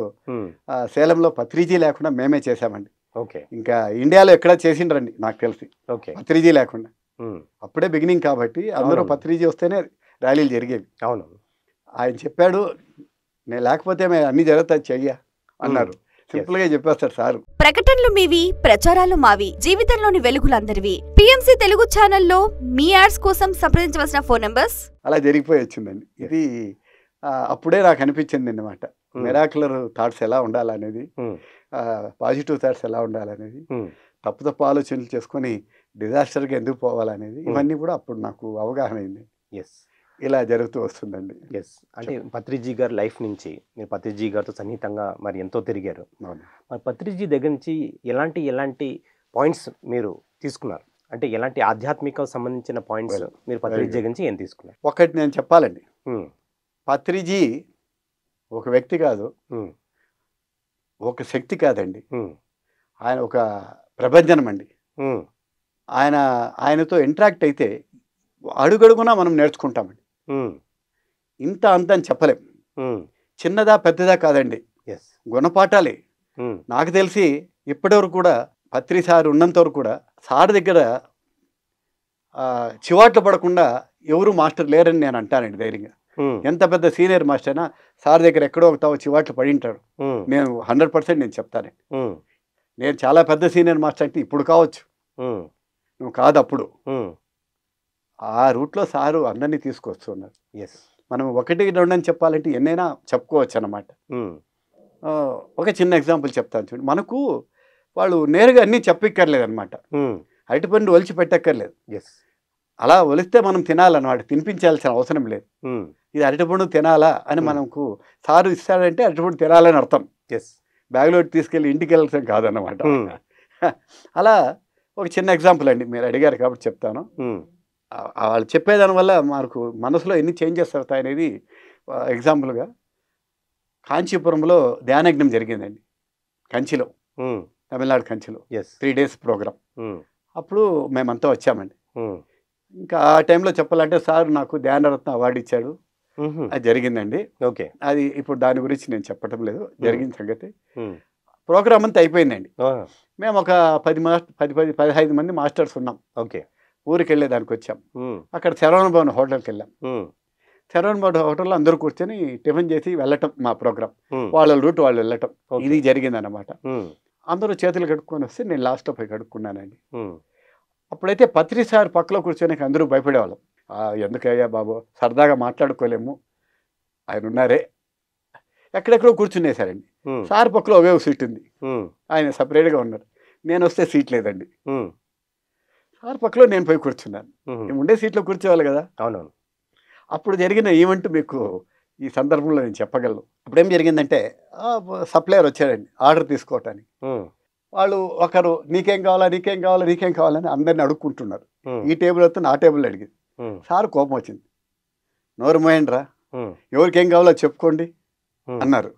సేలంలో పత్రిజీ లేకుండా మేమే చేసామండి ఓకే ఇంకా ఇండియాలో ఎక్కడ చేసిండ్రండి నాకు తెలిసి ఓకే పత్రిజీ లేకుండా hmm. అప్పుడే బిగినింగ్ కాబట్టి అందరూ పత్రిజీ వస్తేనే ర్యాలీలు జరిగేవి అవును ఆయన చెప్పాడు నేను లేకపోతే మేము అన్ని జరుగుతాయి చెయ్య hmm. అన్నారు సింపుల్ గా చెప్పేస్తారు సార్ ప్రకటనలు మీవి ప్రచారాలు మావి జీవితంలోని వెలుగులందరివి పిఎంసి తెలుగు ఛానల్లో మీ యాడ్స్ కోసం సంప్రదించవలసిన ఫోన్ నంబర్స్ అలా జరిగిపోయి వచ్చిందండి ఇది అప్పుడే నాకు అనిపించింది అనమాట మిరాకులర్ థాట్స్ ఎలా ఉండాలనేది పాజిటివ్ థాట్స్ ఎలా ఉండాలనేది తప్పు తప్పు ఆలోచనలు చేసుకొని డిజాస్టర్గా ఎందుకు పోవాలనేది ఇవన్నీ కూడా అప్పుడు నాకు అవగాహన అయింది ఎస్ ఇలా జరుగుతూ వస్తుందండి ఎస్ అంటే పత్రిజీ గారి లైఫ్ నుంచి మీరు పత్రిజీ గారితో సన్నిహితంగా మరి ఎంతో తిరిగారు మరి పత్రిజీ దగ్గర నుంచి ఎలాంటి ఎలాంటి పాయింట్స్ మీరు తీసుకున్నారు అంటే ఎలాంటి ఆధ్యాత్మిక సంబంధించిన పాయింట్స్ మీరు పత్రిజీ దగ్గర నుంచి ఏం తీసుకున్నారు ఒకటి నేను చెప్పాలండి పత్రిజీ ఒక వ్యక్తి కాదు ఒక శక్తి కాదండి ఆయన ఒక ప్రభంజనం అండి ఆయన ఆయనతో ఇంటరాక్ట్ అయితే అడుగడుగునా మనం నేర్చుకుంటామండి ఇంత అంత అని చెప్పలేం చిన్నదా పెద్దదా కాదండి గుణపాఠాలే నాకు తెలిసి ఇప్పటివరకు కూడా పత్రి సార్ ఉన్నంత వరకు కూడా సార్ దగ్గర చివాట్లు పడకుండా ఎవరు మాస్టర్ లేరని నేను అంటానండి ధైర్యంగా ఎంత పెద్ద సీనియర్ మాస్టర్ అయినా సార్ దగ్గర ఎక్కడో వచ్చి తావు చివాట్లు పడింటాడు నేను హండ్రెడ్ పర్సెంట్ నేను చెప్తాను నేను చాలా పెద్ద సీనియర్ మాస్టర్ అంటే ఇప్పుడు కావచ్చు నువ్వు కాదు అప్పుడు ఆ రూట్లో సారు అందరినీ తీసుకొస్తున్నారు ఎస్ మనం ఒకటి రెండు అని చెప్పాలంటే ఎన్నైనా చెప్పుకోవచ్చు అనమాట ఒక చిన్న ఎగ్జాంపుల్ చెప్తాను చూడండి మనకు వాళ్ళు నేరుగా అన్నీ చెప్పక్కర్లేదు అనమాట పండు ఒలిచి పెట్టక్కర్లేదు ఎస్ అలా ఒలిస్తే మనం తినాలన్నమాట తినిపించాల్సిన అవసరం లేదు ఇది అరటిపండు తినాలా అని మనకు సారు ఇస్తాడంటే అరటిపండు తినాలని అర్థం ఎస్ బ్యాగ్లో తీసుకెళ్ళి ఇంటికి వెళ్ళాల్సిన కాదన్నమాట [LAUGHS] అలా ఒక చిన్న ఎగ్జాంపుల్ అండి మీరు అడిగారు కాబట్టి చెప్తాను వాళ్ళు చెప్పేదాని వల్ల మనకు మనసులో ఎన్ని చేంజెస్ అవుతాయి అనేది ఎగ్జాంపుల్గా కాంచీపురంలో ధ్యానజ్ఞం జరిగిందండి కంచిలో తమిళనాడు కంచిలో ఎస్ త్రీ డేస్ ప్రోగ్రామ్ అప్పుడు మేమంతా వచ్చామండి ఇంకా ఆ టైంలో చెప్పాలంటే సార్ నాకు ధ్యానరత్న అవార్డు ఇచ్చాడు అది జరిగిందండి ఓకే అది ఇప్పుడు దాని గురించి నేను చెప్పటం లేదు జరిగిన సంగతి ప్రోగ్రామ్ అంతా అయిపోయిందండి మేము ఒక పది మాస్టర్ పది పది పదిహేను మంది మాస్టర్స్ ఉన్నాం ఓకే ఊరికి వెళ్ళేదానికి వచ్చాం అక్కడ శరవణ భవన్ హోటల్కి వెళ్ళాం శరవణ భవన్ హోటల్లో అందరూ కూర్చొని టిఫిన్ చేసి వెళ్ళటం మా ప్రోగ్రామ్ వాళ్ళ రూట్ వాళ్ళు వెళ్ళటం ఇది జరిగిందన్నమాట అందరూ చేతులు కడుక్కొని వస్తే నేను లాస్ట్లో పోయి కడుక్కున్నానండి అప్పుడైతే పత్రి సార్ పక్కలో కూర్చొని అందరూ భయపడేవాళ్ళం ఎందుకయ్యా బాబు సరదాగా మాట్లాడుకోలేము ఆయన ఉన్నారే ఎక్కడెక్కడో కూర్చునేశారండి సార్ పక్కలో ఒకే సీట్ ఉంది ఆయన సపరేట్గా ఉన్నారు నేను వస్తే సీట్ లేదండి సార్ పక్కలో నేను పోయి కూర్చున్నాను ఉండే సీట్లో కూర్చోవాలి కదా అవునవును అప్పుడు జరిగిన ఈవెంట్ మీకు ఈ సందర్భంలో నేను చెప్పగలను అప్పుడేం జరిగిందంటే సప్లయర్ వచ్చాడండి ఆర్డర్ తీసుకోవటానికి వాళ్ళు ఒకరు నీకేం కావాలా నీకేం కావాలా నీకేం కావాలని అందరిని అడుక్కుంటున్నారు ఈ టేబుల్ వస్తే నా టేబుల్ అడిగింది సార్ కోపం వచ్చింది నోరు మోయండ్రా ఎవరికేం కావాలో చెప్పుకోండి అన్నారు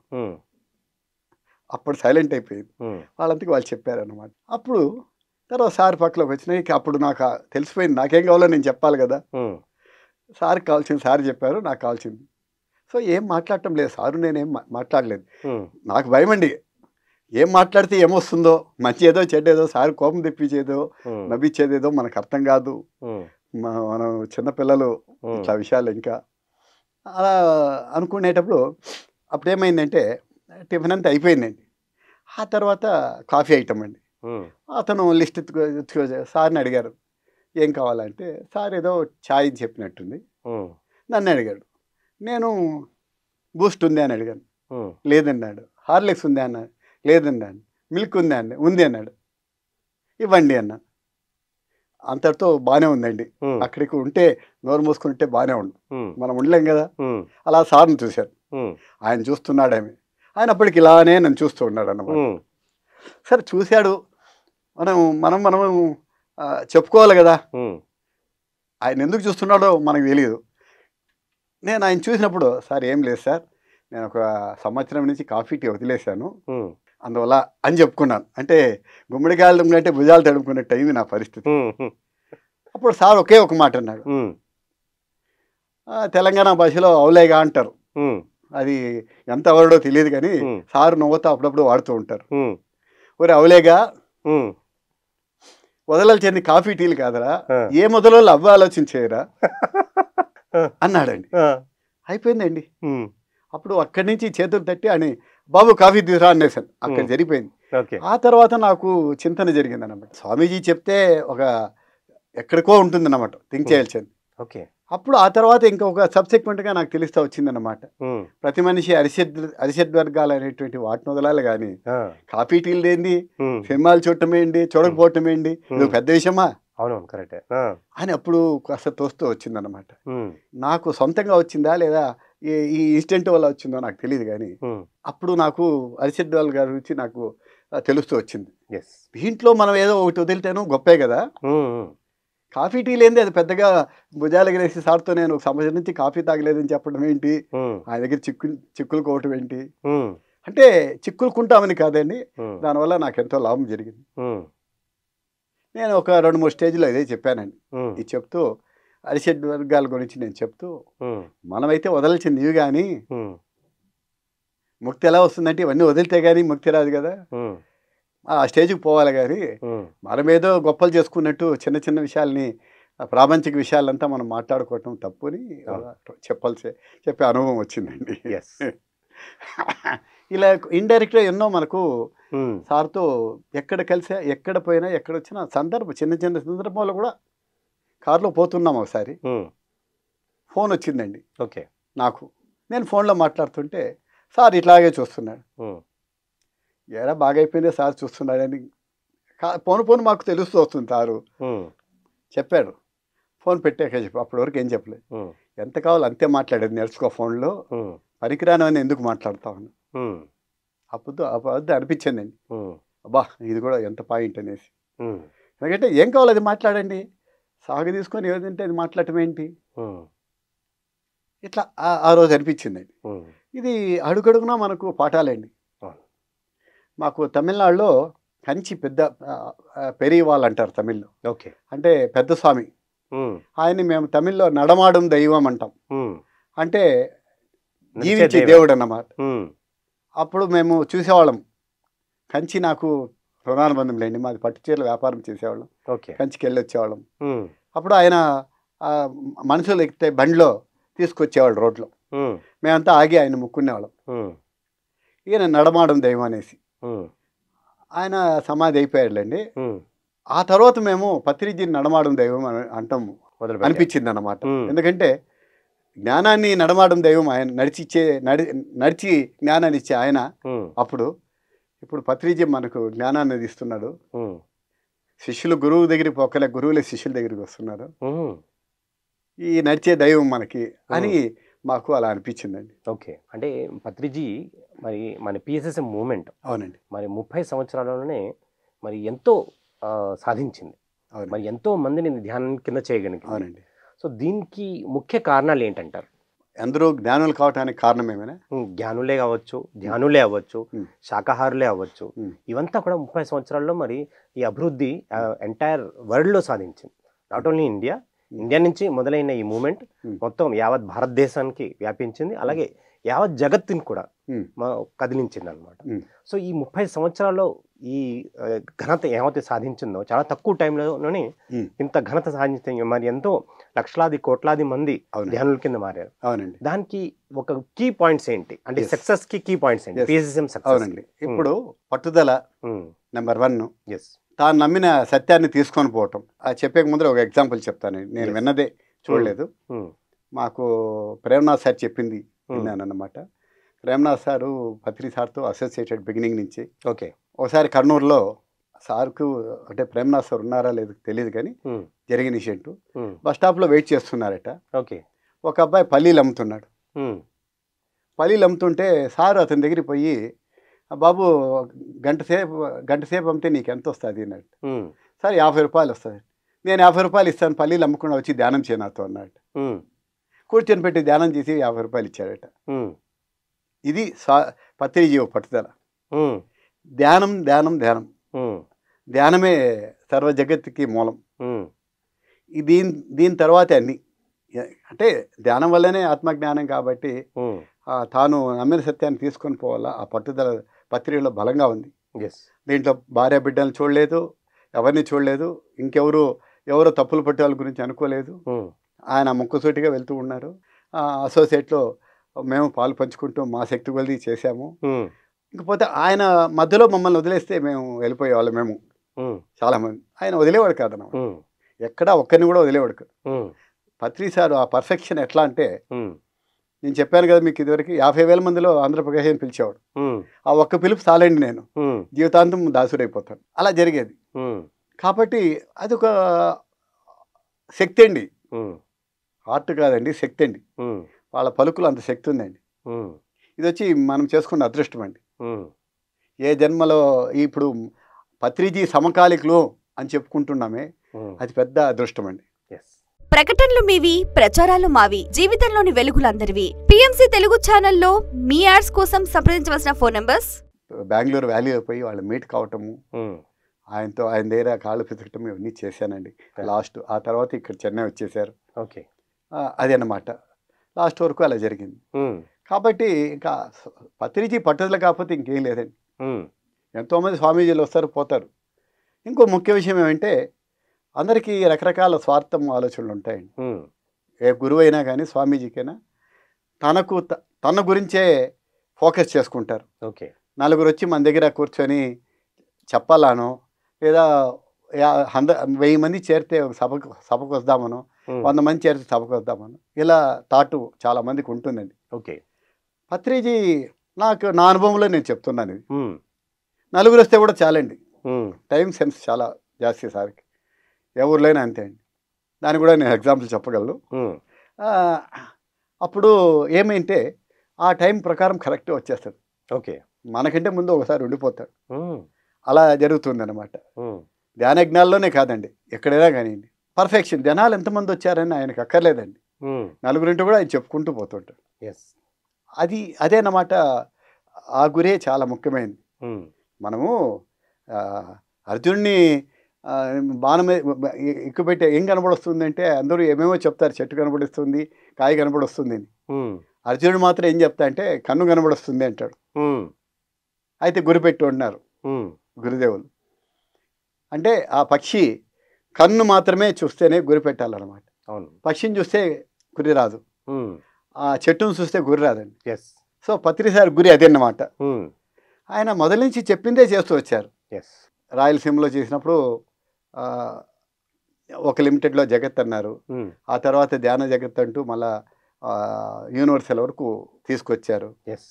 అప్పుడు సైలెంట్ అయిపోయింది వాళ్ళంతకి వాళ్ళు చెప్పారనమాట అప్పుడు తర్వాత సార్ పక్కలోకి వచ్చినాయి అప్పుడు నాకు తెలిసిపోయింది నాకేం కావాలో నేను చెప్పాలి కదా సార్ కావాల్సింది సార్ చెప్పారు నాకు కావాల్సింది సో ఏం మాట్లాడటం లేదు సారు నేనేం మాట్లాడలేదు నాకు భయం అండి ఏం మాట్లాడితే ఏమొస్తుందో మంచి ఏదో చెడ్డేదో సారి కోపం తెప్పించేదో నవ్వించేదేదో మనకు అర్థం కాదు మనం చిన్నపిల్లలు ఇట్లా విషయాలు ఇంకా అలా అనుకునేటప్పుడు అప్పుడు ఏమైందంటే టిఫిన్ అంతా అయిపోయిందండి ఆ తర్వాత కాఫీ ఐటమ్ అండి అతను లిస్ట్ సార్ని అడిగారు ఏం కావాలంటే సార్ ఏదో ఛాయ్ చెప్పినట్టుంది నన్ను అడిగాడు నేను బూస్ట్ ఉంది అని అడిగాను లేదన్నాడు హార్లిక్స్ ఉంది అన్నాడు లేదండి అండి మిల్క్ ఉందా అండి ఉంది అన్నాడు ఇవ్వండి అన్న అంతటితో బాగానే ఉందండి అక్కడికి ఉంటే నోరు మూసుకుంటే బాగానే ఉండు మనం ఉండలేం కదా అలా సార్ని చూశారు ఆయన చూస్తున్నాడు ఆమె ఆయన అప్పటికి ఇలానే నన్ను చూస్తూ ఉన్నాడు అన్నమాట సరే చూశాడు మనం మనం మనం చెప్పుకోవాలి కదా ఆయన ఎందుకు చూస్తున్నాడో మనకు తెలియదు నేను ఆయన చూసినప్పుడు సార్ ఏం లేదు సార్ నేను ఒక సంవత్సరం నుంచి కాఫీ టీ వదిలేశాను అందువల్ల అని చెప్పుకున్నాను అంటే గుమ్మడికాయలు తమ్ములంటే భుజాలు తడుపుకున్నట్టు అయింది నా పరిస్థితి అప్పుడు సార్ ఒకే ఒక మాట అన్నాడు తెలంగాణ భాషలో అవులేగా అంటారు అది ఎంత ఎవరడో తెలియదు కానీ సార్ నవ్వుతో అప్పుడప్పుడు వాడుతూ ఉంటారు ఒరే అవులేగా వదలాల్సింది కాఫీ టీలు కాదరా ఏ మొదలు అవ్వ ఆలోచించేయరా [LAUGHS] అన్నాడండి అయిపోయిందండి అప్పుడు అక్కడి నుంచి చేతులు తట్టి అని బాబు కాఫీ తీసురా అనేసాను అక్కడ జరిగిపోయింది ఆ తర్వాత నాకు చింతన జరిగింది అనమాట స్వామీజీ చెప్తే ఒక ఎక్కడికో ఉంటుంది అనమాట థింక్ చేయాల్సింది ఓకే అప్పుడు ఆ తర్వాత ఇంకొక గా నాకు తెలుస్తా వచ్చిందనమాట ప్రతి మనిషి అరిషద్ అరిషద్ వర్గాలు అనేటువంటి వాటి వదలాలి కానీ కాఫీ టీలు ఏంటి సినిమాలు చూడటం ఏంటి చూడకపోవటం ఏంటి ఇది పెద్ద విషయమా అని అప్పుడు కాస్త తోస్తూ అనమాట నాకు సొంతంగా వచ్చిందా లేదా ఈ ఇన్స్టెంట్ వల్ల వచ్చిందో నాకు తెలియదు కానీ అప్పుడు నాకు అరిసెడ్ వాళ్ళ గారి గురించి నాకు తెలుస్తూ వచ్చింది దీంట్లో మనం ఏదో ఒకటి వదిలితేనో గొప్పే కదా కాఫీ టీ లేదు అది పెద్దగా భుజాలెగరేసి సార్తో నేను ఒక సంవత్సరం నుంచి కాఫీ తాగలేదని చెప్పడం ఏంటి ఆయన దగ్గర చిక్కులు చిక్కులు కోవటం ఏంటి అంటే చిక్కులుకుంటామని కాదండి దానివల్ల నాకు ఎంతో లాభం జరిగింది నేను ఒక రెండు మూడు స్టేజ్లో ఇదే చెప్పానండి ఇది చెప్తూ అరిషడ్ వర్గాల గురించి నేను చెప్తూ మనమైతే వదలచింది ఇవి కానీ ముక్తి ఎలా వస్తుందంటే ఇవన్నీ వదిలితే కానీ ముక్తి రాదు కదా ఆ స్టేజ్కి పోవాలి కానీ మనమేదో గొప్పలు చేసుకున్నట్టు చిన్న చిన్న విషయాల్ని ప్రాపంచిక విషయాలంతా మనం మాట్లాడుకోవటం తప్పుని చెప్పాల్సి చెప్పే అనుభవం వచ్చిందండి [LAUGHS] ఇలా ఇండైరెక్ట్గా ఎన్నో మనకు సార్తో ఎక్కడ కలిసా ఎక్కడ పోయినా ఎక్కడ వచ్చినా సందర్భం చిన్న చిన్న సందర్భంలో కూడా కారులో పోతున్నాం ఒకసారి ఫోన్ వచ్చిందండి ఓకే నాకు నేను ఫోన్లో మాట్లాడుతుంటే సార్ ఇట్లాగే చూస్తున్నాడు ఎరా బాగైపోయిందే సార్ చూస్తున్నాడని పోను పోను మాకు తెలుస్తూ వస్తుంది సారు చెప్పాడు ఫోన్ పెట్టాక చెప్పి అప్పటి వరకు ఏం చెప్పలేదు ఎంత కావాలో అంతే మాట్లాడేది నేర్చుకో ఫోన్లో అని ఎందుకు మాట్లాడతామని అప్పుడు అప్పుడు అనిపించిందండి అబ్బా ఇది కూడా ఎంత పాయింట్ అనేసి ఎందుకంటే ఏం కావాలి అది మాట్లాడండి సాగు తీసుకొని ఏదంటే అది మాట్లాడటం ఏంటి ఇట్లా ఆ రోజు అనిపించిందండి ఇది అడుగడుగునా మనకు పాఠాలండి మాకు తమిళనాడులో కంచి పెద్ద పెరిగి వాళ్ళు అంటారు తమిళ్లో ఓకే అంటే పెద్ద స్వామి ఆయన్ని మేము తమిళ్లో నడమాడం దైవం అంటాం అంటే జీవించే దేవుడు అన్నమాట అప్పుడు మేము చూసేవాళ్ళం కంచి నాకు బంధం లేండి మాది పట్టుచీరల వ్యాపారం చేసేవాళ్ళం కంచికి వెళ్ళి వచ్చేవాళ్ళం అప్పుడు ఆయన మనుషులు ఎక్కితే బండిలో తీసుకొచ్చేవాళ్ళు రోడ్లో మేమంతా ఆగి ఆయన ముక్కునేవాళ్ళం ఈయన నడమాడం దైవం అనేసి ఆయన సమాధి అయిపోయాడులేండి ఆ తర్వాత మేము పత్రిజీని నడమాడం దైవం అని అంటాం అనిపించింది అన్నమాట ఎందుకంటే జ్ఞానాన్ని నడమాడం దైవం ఆయన నడిచిచ్చే నడి నడిచి జ్ఞానాన్ని ఇచ్చే ఆయన అప్పుడు ఇప్పుడు పత్రిజీ మనకు జ్ఞానాన్ని ఇస్తున్నాడు శిష్యులు గురువు దగ్గరికి ఒకలే గురువులే శిష్యుల దగ్గరికి వస్తున్నారు ఈ నడిచే దైవం మనకి అని మాకు అలా అనిపించిందండి ఓకే అంటే పత్రిజీ మరి మన పిఎస్ఎస్ మూమెంట్ అవునండి మరి ముప్పై సంవత్సరాలలోనే మరి ఎంతో సాధించింది మరి ఎంతో మందిని ధ్యానం కింద చేయగలిగింది అవునండి సో దీనికి ముఖ్య కారణాలు ఏంటంటారు ఎందరో జ్ఞానులు కావటానికి కారణం ఏమైనా జ్ఞానులే కావచ్చు ధ్యానులే అవ్వచ్చు శాకాహారులే అవ్వచ్చు ఇవంతా కూడా ముప్పై సంవత్సరాల్లో మరి ఈ అభివృద్ధి ఎంటైర్ వరల్డ్లో సాధించింది నాట్ ఓన్లీ ఇండియా ఇండియా నుంచి మొదలైన ఈ మూమెంట్ మొత్తం యావత్ భారతదేశానికి వ్యాపించింది అలాగే యావత్ జగత్తుని కూడా మా కదిలించింది అనమాట సో ఈ ముప్పై సంవత్సరాల్లో ఈ ఘనత ఏమైతే సాధించిందో చాలా తక్కువ టైంలోనే ఇంత ఘనత సాధించింది మరి ఎంతో లక్షలాది కోట్లాది మంది ధ్యానుల కింద మారారు అవునండి దానికి ఒక కీ పాయింట్స్ ఏంటి అంటే సక్సెస్ కి కీ పాయింట్స్ ఏంటి అవునండి ఇప్పుడు పట్టుదల నెంబర్ వన్ ఎస్ తాను నమ్మిన సత్యాన్ని తీసుకొని పోవటం చెప్పే ముందర ఒక ఎగ్జాంపుల్ చెప్తాను నేను విన్నదే చూడలేదు మాకు ప్రేమనాథ్ సార్ చెప్పింది విన్నాను అనమాట రేమనాథ్ సారు పత్రి సార్తో అసోసియేటెడ్ బిగినింగ్ నుంచి ఓకే ఒకసారి కర్నూలులో సార్కు అంటే ప్రేమనాథ్ సార్ ఉన్నారా లేదు తెలియదు కానీ జరిగిన ఇషెంట్ బస్ స్టాప్లో వెయిట్ చేస్తున్నారట ఓకే ఒక అబ్బాయి పల్లీలు అమ్ముతున్నాడు పల్లీలు అమ్ముతుంటే సారు అతని దగ్గరికి పోయి బాబు గంట సేపు గంట సేపు అమ్మితే నీకు ఎంత వస్తుంది అన్నట్టు సార్ యాభై రూపాయలు వస్తుంది నేను యాభై రూపాయలు ఇస్తాను పల్లీలు అమ్ముకుండా వచ్చి ధ్యానం చేయనాతో అన్నట్టు కూర్చొని పెట్టి ధ్యానం చేసి యాభై రూపాయలు ఇచ్చాడట ఇది సా పత్రిజీవ పట్టుదల ధ్యానం ధ్యానం ధ్యానం ధ్యానమే సర్వ జగత్తుకి మూలం దీని దీని తర్వాతే అన్ని అంటే ధ్యానం వల్లనే ఆత్మజ్ఞానం కాబట్టి తాను నమ్మిన సత్యాన్ని తీసుకొని పోవాలా ఆ పట్టుదల పత్రికలో బలంగా ఉంది దీంట్లో భార్య బిడ్డలను చూడలేదు ఎవరిని చూడలేదు ఇంకెవరు ఎవరో తప్పులు పట్టే వాళ్ళ గురించి అనుకోలేదు ఆయన ముక్కుసూటిగా వెళ్తూ ఉన్నారు అసోసియేట్లో మేము పాలు పంచుకుంటూ మా శక్తి కొలిది చేశాము ఇకపోతే ఆయన మధ్యలో మమ్మల్ని వదిలేస్తే మేము వెళ్ళిపోయేవాళ్ళం మేము చాలా మంది ఆయన వదిలేవాడు అన్నమాట ఎక్కడా ఒక్కరిని కూడా వదిలేవాడు పత్రి సార్ ఆ పర్ఫెక్షన్ ఎట్లా అంటే నేను చెప్పాను కదా మీకు ఇదివరకు యాభై వేల మందిలో ఆంధ్రప్రదేశ్ అని పిలిచేవాడు ఆ ఒక్క పిలుపు చాలండి నేను జీవితాంతం దాసుడైపోతాను అలా జరిగేది కాబట్టి అది ఒక శక్తి అండి ఆర్ట్ కాదండి శక్తి అండి వాళ్ళ పలుకులు అంత శక్తి ఉందండి ఇది వచ్చి మనం చేసుకున్న అదృష్టం అండి ఏ జన్మలో ఇప్పుడు పత్రిజీ సమకాలికులు అని చెప్పుకుంటున్నామే అది పెద్ద అదృష్టం అండి ప్రకటనలు మీవి ప్రచారాలు మావి జీవితంలోని వెలుగులందరివి పిఎంసి తెలుగు ఛానల్లో మీ యాడ్స్ కోసం సంప్రదించవలసిన ఫోన్ నెంబర్స్ బెంగళూరు వ్యాలీలో పోయి వాళ్ళు మీట్ కావటము ఆయనతో ఆయన దగ్గర కాళ్ళు పితకటం ఇవన్నీ చేశానండి లాస్ట్ ఆ తర్వాత ఇక్కడ చెన్నై వచ్చేసారు ఓకే అదే అన్నమాట లాస్ట్ వరకు అలా జరిగింది కాబట్టి ఇంకా పత్రిజీ పట్టుదల కాకపోతే ఇంకేం లేదండి ఎంతోమంది స్వామీజీలు వస్తారు పోతారు ఇంకో ముఖ్య విషయం ఏమంటే అందరికీ రకరకాల స్వార్థం ఆలోచనలు ఉంటాయండి ఏ గురువు అయినా కానీ స్వామీజీకైనా తనకు తన గురించే ఫోకస్ చేసుకుంటారు ఓకే నలుగురు వచ్చి మన దగ్గర కూర్చొని చెప్పాలానో లేదా హంద వెయ్యి మంది చేరితే సభకు సభకు వస్తామనో వంద మంది చేరి తప్పకొద్దామని ఇలా థాటు చాలా మందికి ఉంటుందండి ఓకే పత్రిజీ నాకు నా అనుభవంలో నేను చెప్తున్నాను ఇది నలుగురు వస్తే కూడా చాలండి టైం సెన్స్ చాలా జాస్తి సార్కి ఎవరిలోనే అంతే అండి దాన్ని కూడా నేను ఎగ్జాంపుల్ చెప్పగలను అప్పుడు ఏమైంటే ఆ టైం ప్రకారం కరెక్ట్గా వచ్చేస్తాడు ఓకే మనకంటే ముందు ఒకసారి ఉండిపోతాడు అలా జరుగుతుంది అనమాట ధ్యానజ్ఞాల్లోనే కాదండి ఎక్కడైనా కానివ్వండి పర్ఫెక్షన్ జనాలు ఎంతమంది వచ్చారని ఆయనకు అక్కర్లేదండి నలుగురింటి కూడా ఆయన చెప్పుకుంటూ పోతుంటాడు ఎస్ అది అదే అన్నమాట ఆ గురే చాలా ముఖ్యమైనది మనము అర్జున్ని బాణం పెట్టే ఏం కనబడొస్తుంది అంటే అందరూ ఏమేమో చెప్తారు చెట్టు కనబడిస్తుంది కాయ కనబడొస్తుంది అని అర్జునుడు మాత్రం ఏం చెప్తా అంటే కన్ను కనబడొస్తుంది అంటాడు అయితే గురి పెట్టి ఉన్నారు గురుదేవులు అంటే ఆ పక్షి కన్ను మాత్రమే చూస్తేనే గురి పెట్టాలన్నమాట అవును పక్షిని చూస్తే గురి రాదు ఆ చెట్టును చూస్తే గురి రాదండి ఎస్ సో పత్రిసారి గురి అదే అన్నమాట ఆయన మొదటి నుంచి చెప్పిందే చేస్తూ వచ్చారు ఎస్ రాయలసీమలో చేసినప్పుడు ఒక లిమిటెడ్లో జగత్ అన్నారు ఆ తర్వాత ధ్యాన జగత్ అంటూ మళ్ళా యూనివర్సల్ వరకు తీసుకొచ్చారు ఎస్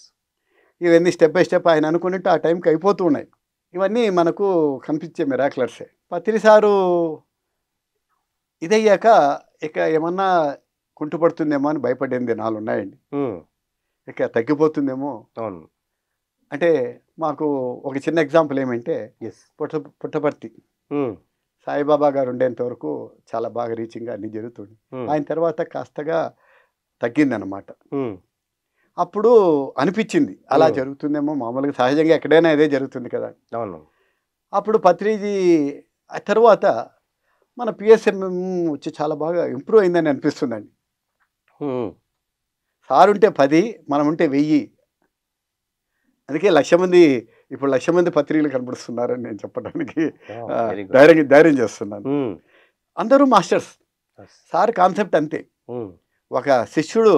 ఇవన్నీ స్టెప్ బై స్టెప్ ఆయన అనుకున్నట్టు ఆ టైంకి అయిపోతూ ఉన్నాయి ఇవన్నీ మనకు కనిపించే మిరాక్లర్సే పత్రిసారు ఇదయ్యాక ఇక ఏమన్నా కుంటుపడుతుందేమో అని భయపడింది నాలుగు ఉన్నాయండి ఇక తగ్గిపోతుందేమో అవును అంటే మాకు ఒక చిన్న ఎగ్జాంపుల్ ఏమంటే పుట్ట పుట్టపర్తి సాయిబాబా గారు ఉండేంత వరకు చాలా బాగా రీచింగ్ అన్ని జరుగుతుంది ఆయన తర్వాత కాస్తగా తగ్గింది అనమాట అప్పుడు అనిపించింది అలా జరుగుతుందేమో మామూలుగా సహజంగా ఎక్కడైనా ఇదే జరుగుతుంది కదా అవును అప్పుడు పత్రిజీ ఆ తర్వాత మన పిఎస్ఎంఎం వచ్చి చాలా బాగా ఇంప్రూవ్ అయిందని అనిపిస్తుందండి సార్ ఉంటే పది మనం ఉంటే వెయ్యి అందుకే లక్ష మంది ఇప్పుడు లక్ష మంది పత్రికలు కనబడుస్తున్నారని నేను చెప్పడానికి ధైర్యం ధైర్యం చేస్తున్నాను అందరూ మాస్టర్స్ సార్ కాన్సెప్ట్ అంతే ఒక శిష్యుడు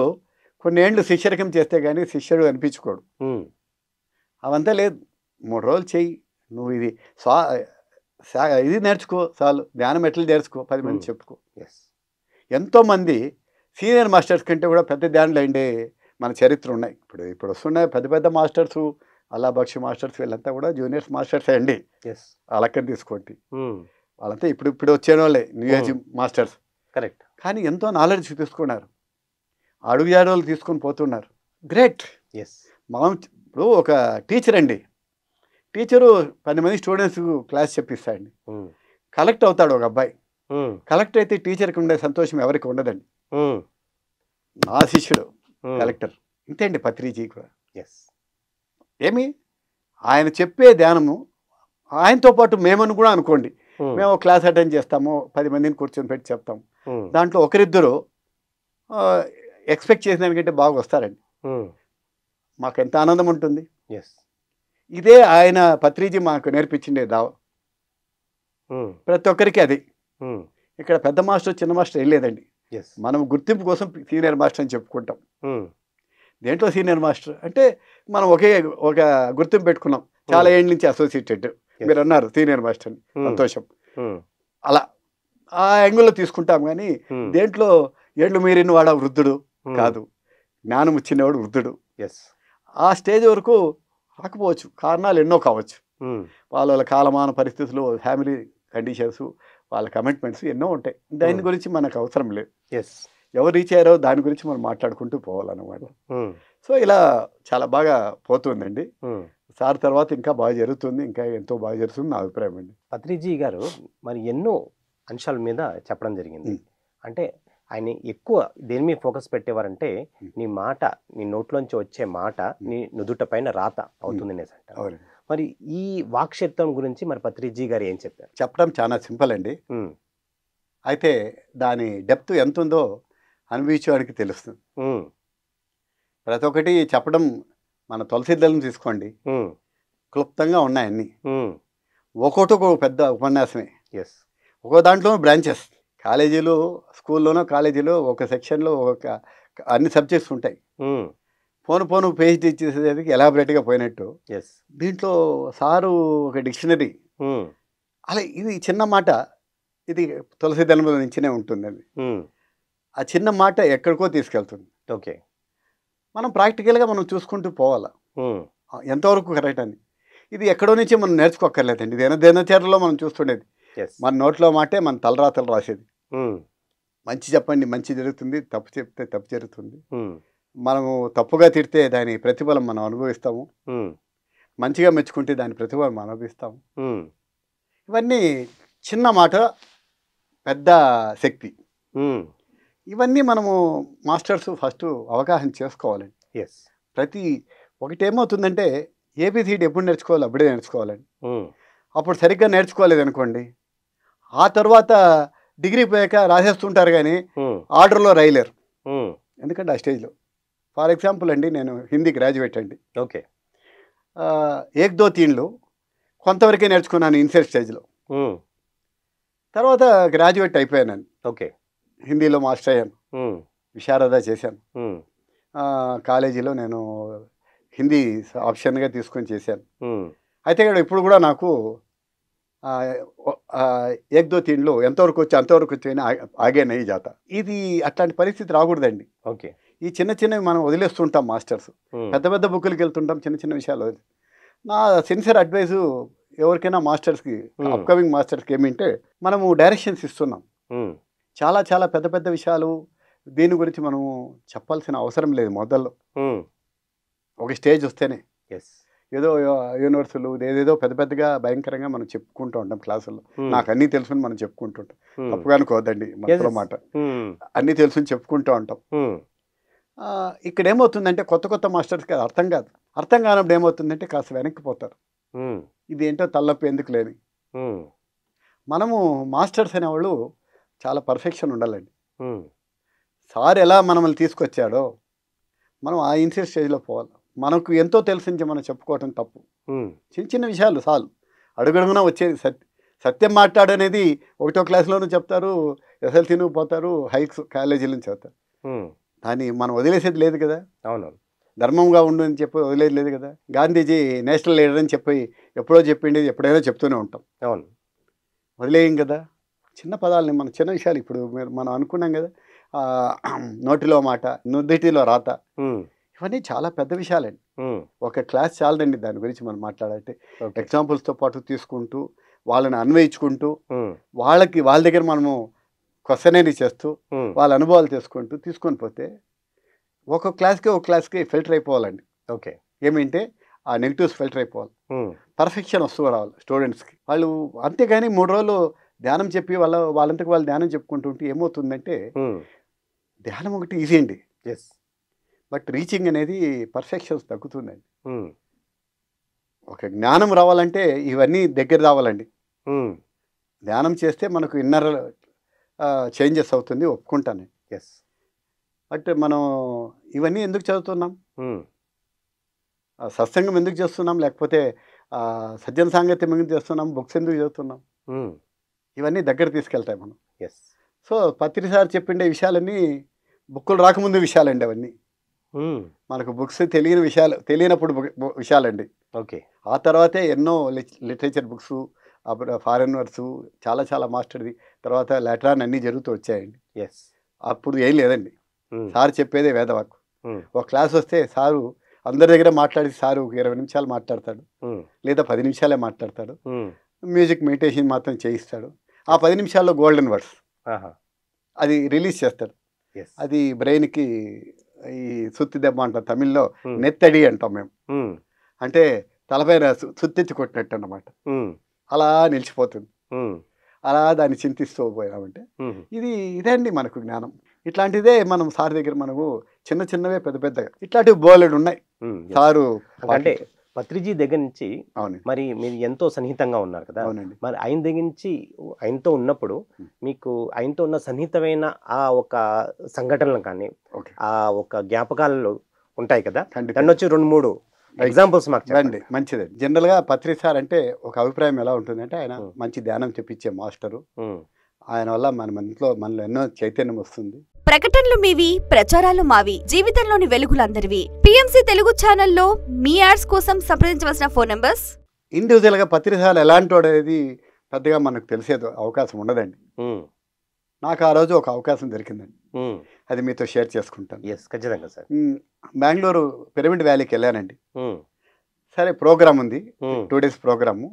కొన్నేళ్ళు శిష్యరకం చేస్తే కానీ శిష్యుడు అనిపించుకోడు అవంతా లేదు మూడు రోజులు చెయ్యి నువ్వు ఇది స్వా ఇది నేర్చుకో చాలు ధ్యానం ఎట్లా నేర్చుకో పది మంది చెప్పుకో ఎస్ ఎంతోమంది సీనియర్ మాస్టర్స్ కంటే కూడా పెద్ద ధ్యానులు అయిండే మన చరిత్ర ఉన్నాయి ఇప్పుడు ఇప్పుడు వస్తున్నాయి పెద్ద పెద్ద మాస్టర్స్ అలా బక్షి మాస్టర్స్ వీళ్ళంతా కూడా జూనియర్స్ మాస్టర్స్ అండి ఎస్ అలక్కని తీసుకోండి వాళ్ళంతా ఇప్పుడు ఇప్పుడు వచ్చే వాళ్ళే న్యూ ఏజ్ మాస్టర్స్ కరెక్ట్ కానీ ఎంతో నాలెడ్జ్ చూపిస్తున్నారు అడుగు ఆడవాళ్ళు తీసుకొని పోతున్నారు గ్రేట్ ఎస్ మనం ఇప్పుడు ఒక టీచర్ అండి టీచరు పది మంది స్టూడెంట్స్ క్లాస్ చెప్పిస్తాడండి కలెక్ట్ అవుతాడు ఒక అబ్బాయి కలెక్టర్ అయితే టీచర్కి ఉండే సంతోషం ఎవరికి ఉండదండి నా శిష్యుడు కలెక్టర్ ఇంతే అండి పత్రిజీ కూడా ఎస్ ఏమి ఆయన చెప్పే ధ్యానము ఆయనతో పాటు మేమని కూడా అనుకోండి మేము క్లాస్ అటెండ్ చేస్తాము పది మందిని కూర్చొని పెట్టి చెప్తాం దాంట్లో ఒకరిద్దరు ఎక్స్పెక్ట్ చేసిన దానికంటే బాగా వస్తారండి మాకు ఎంత ఆనందం ఉంటుంది ఎస్ ఇదే ఆయన పత్రిజీ మాకు నేర్పించిండే దావ ప్రతి ఒక్కరికి అది ఇక్కడ పెద్ద మాస్టర్ చిన్న మాస్టర్ ఏం లేదండి మనం గుర్తింపు కోసం సీనియర్ మాస్టర్ అని చెప్పుకుంటాం దేంట్లో సీనియర్ మాస్టర్ అంటే మనం ఒకే ఒక గుర్తింపు పెట్టుకున్నాం చాలా ఏళ్ళ నుంచి అసోసియేటెడ్ మీరు అన్నారు సీనియర్ మాస్టర్ సంతోషం అలా ఆ యాంగిల్లో తీసుకుంటాం కానీ దేంట్లో ఏళ్ళు మీరిన వాడు వృద్ధుడు కాదు జ్ఞానం వచ్చినవాడు వృద్ధుడు ఎస్ ఆ స్టేజ్ వరకు రాకపోవచ్చు కారణాలు ఎన్నో కావచ్చు వాళ్ళ వాళ్ళ కాలమాన పరిస్థితులు ఫ్యామిలీ కండిషన్స్ వాళ్ళ కమిట్మెంట్స్ ఎన్నో ఉంటాయి దాని గురించి మనకు అవసరం లేదు ఎస్ ఎవరు రీచ్ అయ్యారో దాని గురించి మనం మాట్లాడుకుంటూ పోవాలన్నమాట సో ఇలా చాలా బాగా పోతుందండి సార్ తర్వాత ఇంకా బాగా జరుగుతుంది ఇంకా ఎంతో బాగా జరుగుతుంది నా అభిప్రాయం అండి పత్రిజీ గారు మరి ఎన్నో అంశాల మీద చెప్పడం జరిగింది అంటే ఆయన ఎక్కువ దేని మీద ఫోకస్ పెట్టేవారంటే నీ మాట నీ నోట్లోంచి వచ్చే మాట నీ నుదుట పైన రాత అవుతుంది అనేసి అంటారు మరి ఈ వాక్శత్వం గురించి మరి పత్రిజీ గారు ఏం చెప్పారు చెప్పడం చాలా సింపుల్ అండి అయితే దాని డెప్త్ ఎంత ఉందో అనుభవించేవాడికి తెలుస్తుంది ప్రతి ఒక్కటి చెప్పడం మన తులసిద్దలను తీసుకోండి క్లుప్తంగా ఉన్నాయన్నీ అన్నీ ఒక్కొక్కటి ఒక పెద్ద ఉపన్యాసమే ఎస్ ఒక్కో దాంట్లో బ్రాంచెస్ కాలేజీలో స్కూల్లోనో కాలేజీలో ఒక సెక్షన్లో ఒక అన్ని సబ్జెక్ట్స్ ఉంటాయి పోను పోను పిహెచ్డి ఇచ్చేసేసరికి ఎలాబరేట్గా పోయినట్టు ఎస్ దీంట్లో సారు ఒక డిక్షనరీ అలా ఇది చిన్న మాట ఇది తులసి దళముల నుంచినే ఉంటుందండి ఆ చిన్న మాట ఎక్కడికో తీసుకెళ్తుంది ఓకే మనం ప్రాక్టికల్గా మనం చూసుకుంటూ పోవాలా ఎంతవరకు కరెక్ట్ అని ఇది ఎక్కడో నుంచి మనం నేర్చుకోక్కర్లేదండి ఇది దినచర్యలో మనం చూస్తుండేది మన నోట్లో మాటే మన తలరాతలు రాసేది మంచి చెప్పండి మంచి జరుగుతుంది తప్పు చెప్తే తప్పు జరుగుతుంది మనము తప్పుగా తిడితే దాని ప్రతిఫలం మనం అనుభవిస్తాము మంచిగా మెచ్చుకుంటే దాని ప్రతిఫలం మనం అనుభవిస్తాము ఇవన్నీ చిన్న మాట పెద్ద శక్తి ఇవన్నీ మనము మాస్టర్స్ ఫస్ట్ అవగాహన చేసుకోవాలండి ఎస్ ప్రతి ఒకటేమవుతుందంటే ఏబిసిడి ఎప్పుడు నేర్చుకోవాలి అప్పుడే నేర్చుకోవాలండి అప్పుడు సరిగ్గా నేర్చుకోలేదు అనుకోండి ఆ తర్వాత డిగ్రీ పోయాక రాసేస్తుంటారు కానీ ఆర్డర్లో రాయలేరు ఎందుకంటే ఆ స్టేజ్లో ఫర్ ఎగ్జాంపుల్ అండి నేను హిందీ గ్రాడ్యుయేట్ అండి ఓకే ఏక్ దో తీన్లు కొంతవరకే నేర్చుకున్నాను ఇన్సెస్ స్టేజ్లో తర్వాత గ్రాడ్యుయేట్ అయిపోయాను ఓకే హిందీలో మాస్టర్ అయ్యాను విశారద చేశాను కాలేజీలో నేను హిందీ ఆప్షన్గా తీసుకొని చేశాను అయితే ఇక్కడ ఇప్పుడు కూడా నాకు ఏదో తీన్లో ఎంతవరకు వచ్చి అంతవరకు వచ్చి ఆగే నయ్యి జాత ఇది అట్లాంటి పరిస్థితి రాకూడదండి ఓకే ఈ చిన్న చిన్నవి మనం వదిలేస్తుంటాం మాస్టర్స్ పెద్ద పెద్ద బుక్కులకి వెళ్తుంటాం చిన్న చిన్న విషయాలు నా సిన్సియర్ అడ్వైజు ఎవరికైనా మాస్టర్స్కి అప్కమింగ్ మాస్టర్స్కి ఏమింటే మనము డైరెక్షన్స్ ఇస్తున్నాం చాలా చాలా పెద్ద పెద్ద విషయాలు దీని గురించి మనము చెప్పాల్సిన అవసరం లేదు మొదల్లో ఒక స్టేజ్ వస్తేనే ఎస్ ఏదో యూనివర్సులు ఏదేదో పెద్ద పెద్దగా భయంకరంగా మనం చెప్పుకుంటూ ఉంటాం క్లాసుల్లో నాకు అన్నీ తెలుసు మనం ఉంటాం తప్పుగా అనుకోవద్దండి మనతో మాట అన్నీ తెలుసు చెప్పుకుంటూ ఉంటాం ఇక్కడ ఏమవుతుందంటే కొత్త కొత్త మాస్టర్స్కి అది అర్థం కాదు అర్థం కానప్పుడు ఏమవుతుందంటే కాస్త వెనక్కి పోతారు ఇది ఏంటో తల్లపు ఎందుకు లేని మనము మాస్టర్స్ అనేవాళ్ళు చాలా పర్ఫెక్షన్ ఉండాలండి సార్ ఎలా మనల్ని తీసుకొచ్చాడో మనం ఆ ఇన్సిస్ట్ స్టేజ్లో పోవాలి మనకు ఎంతో తెలిసింది మనం చెప్పుకోవటం తప్పు చిన్న చిన్న విషయాలు చాలు అడుగడుగునా వచ్చేది సత్య సత్యం మాట్లాడనేది ఒకటో క్లాస్లోనూ చెప్తారు ఎస్ఎల్సీ పోతారు హైక్స్ కాలేజీలో నుంచి దాన్ని మనం వదిలేసేది లేదు కదా అవునవును ధర్మంగా ఉండు అని చెప్పి వదిలేదు లేదు కదా గాంధీజీ నేషనల్ లీడర్ అని చెప్పి ఎప్పుడో చెప్పిండేది ఎప్పుడైనా చెప్తూనే ఉంటాం అవును వదిలేయం కదా చిన్న పదాలని మన చిన్న విషయాలు ఇప్పుడు మనం అనుకున్నాం కదా నోటిలో మాట నుదిటిలో రాత ఇవన్నీ చాలా పెద్ద విషయాలండి ఒక క్లాస్ చాలదండి దాని గురించి మనం మాట్లాడాలంటే ఎగ్జాంపుల్స్తో పాటు తీసుకుంటూ వాళ్ళని అన్వయించుకుంటూ వాళ్ళకి వాళ్ళ దగ్గర మనము అనేది చేస్తూ వాళ్ళ అనుభవాలు చేసుకుంటూ తీసుకొని పోతే ఒక క్లాస్కి ఒక క్లాస్కి ఫిల్టర్ అయిపోవాలండి ఓకే ఏమంటే ఆ నెగిటివ్స్ ఫిల్టర్ అయిపోవాలి పర్ఫెక్షన్ వస్తూ రావాలి స్టూడెంట్స్కి వాళ్ళు అంతేగాని మూడు రోజులు ధ్యానం చెప్పి వాళ్ళ వాళ్ళంతకు వాళ్ళు ధ్యానం చెప్పుకుంటుంటే ఏమవుతుందంటే ధ్యానం ఒకటి ఈజీ అండి ఎస్ బట్ రీచింగ్ అనేది పర్ఫెక్షన్స్ తగ్గుతుందండి ఒక జ్ఞానం రావాలంటే ఇవన్నీ దగ్గర రావాలండి ధ్యానం చేస్తే మనకు ఇన్నర్ చేంజెస్ అవుతుంది ఒప్పుకుంటాను ఎస్ బట్ మనం ఇవన్నీ ఎందుకు చదువుతున్నాం సత్సంగం ఎందుకు చేస్తున్నాం లేకపోతే సజ్జన సాంగత్యం ఎందుకు చేస్తున్నాం బుక్స్ ఎందుకు చదువుతున్నాం ఇవన్నీ దగ్గర తీసుకెళ్తాయి మనం ఎస్ సో పత్రిక సార్ చెప్పిండే విషయాలన్నీ బుక్కులు రాకముందు విషయాలండి అవన్నీ మనకు బుక్స్ తెలియని విషయాలు తెలియనప్పుడు విషయాలండి ఓకే ఆ తర్వాతే ఎన్నో లిటరేచర్ బుక్స్ అప్పుడు ఫారెనర్స్ చాలా చాలా మాస్టర్ది తర్వాత లెటరాన్ అన్నీ జరుగుతూ వచ్చాయండి ఎస్ అప్పుడు ఏం లేదండి సార్ చెప్పేదే వేదవాకు ఒక క్లాస్ వస్తే సారు అందరి దగ్గర మాట్లాడి సారు ఒక ఇరవై నిమిషాలు మాట్లాడతాడు లేదా పది నిమిషాలే మాట్లాడతాడు మ్యూజిక్ మెడిటేషన్ మాత్రం చేయిస్తాడు ఆ పది నిమిషాల్లో గోల్డెన్ వర్డ్స్ అది రిలీజ్ చేస్తాడు అది బ్రెయిన్కి ఈ సుత్తి దెబ్బ అంటాం తమిళ్లో నెత్తడి అంటాం మేము అంటే తలపై సుత్తిచ్చి కొట్టినట్టు అనమాట అలా నిలిచిపోతుంది అలా దాన్ని చింతిస్తూ పోయామంటే ఇది ఇదే అండి మనకు జ్ఞానం ఇట్లాంటిదే మనం సార్ దగ్గర మనము చిన్న చిన్నవే పెద్ద పెద్దగా ఇట్లాంటివి బోలెడు ఉన్నాయి సారు అంటే పత్రిజీ దగ్గర నుంచి మరి మీరు ఎంతో సన్నిహితంగా ఉన్నారు కదా మరి ఆయన దగ్గర నుంచి ఆయనతో ఉన్నప్పుడు మీకు ఆయనతో ఉన్న సన్నిహితమైన ఆ ఒక సంఘటనలు కానీ ఆ ఒక జ్ఞాపకాలు ఉంటాయి కదా దాన్ని వచ్చి రెండు మూడు ఎగ్జాంపుల్స్ మాకు చెప్పండి మంచిది జనరల్గా పత్రి సార్ అంటే ఒక అభిప్రాయం ఎలా ఉంటుందంటే ఆయన మంచి ధ్యానం చెప్పించే మాస్టరు ఆయన వల్ల మన ఇంట్లో మనలో ఎన్నో చైతన్యం వస్తుంది ప్రకటనలు మీవి ప్రచారాలు మావి జీవితంలోని వెలుగులందరివి పిఎంసీ తెలుగు ఛానల్లో మీ యాడ్స్ కోసం సంప్రదించవలసిన ఫోన్ నంబర్స్ గా పత్రికలు ఎలాంటి వాడు అనేది పెద్దగా మనకు తెలిసే అవకాశం ఉండదండి నాకు ఆ రోజు ఒక అవకాశం దొరికిందండి అది మీతో షేర్ చేసుకుంటాను ఎస్ ఖచ్చితంగా సార్ బెంగళూరు పిరమిడ్ వ్యాలీకి వెళ్ళానండి సరే ప్రోగ్రామ్ ఉంది two days program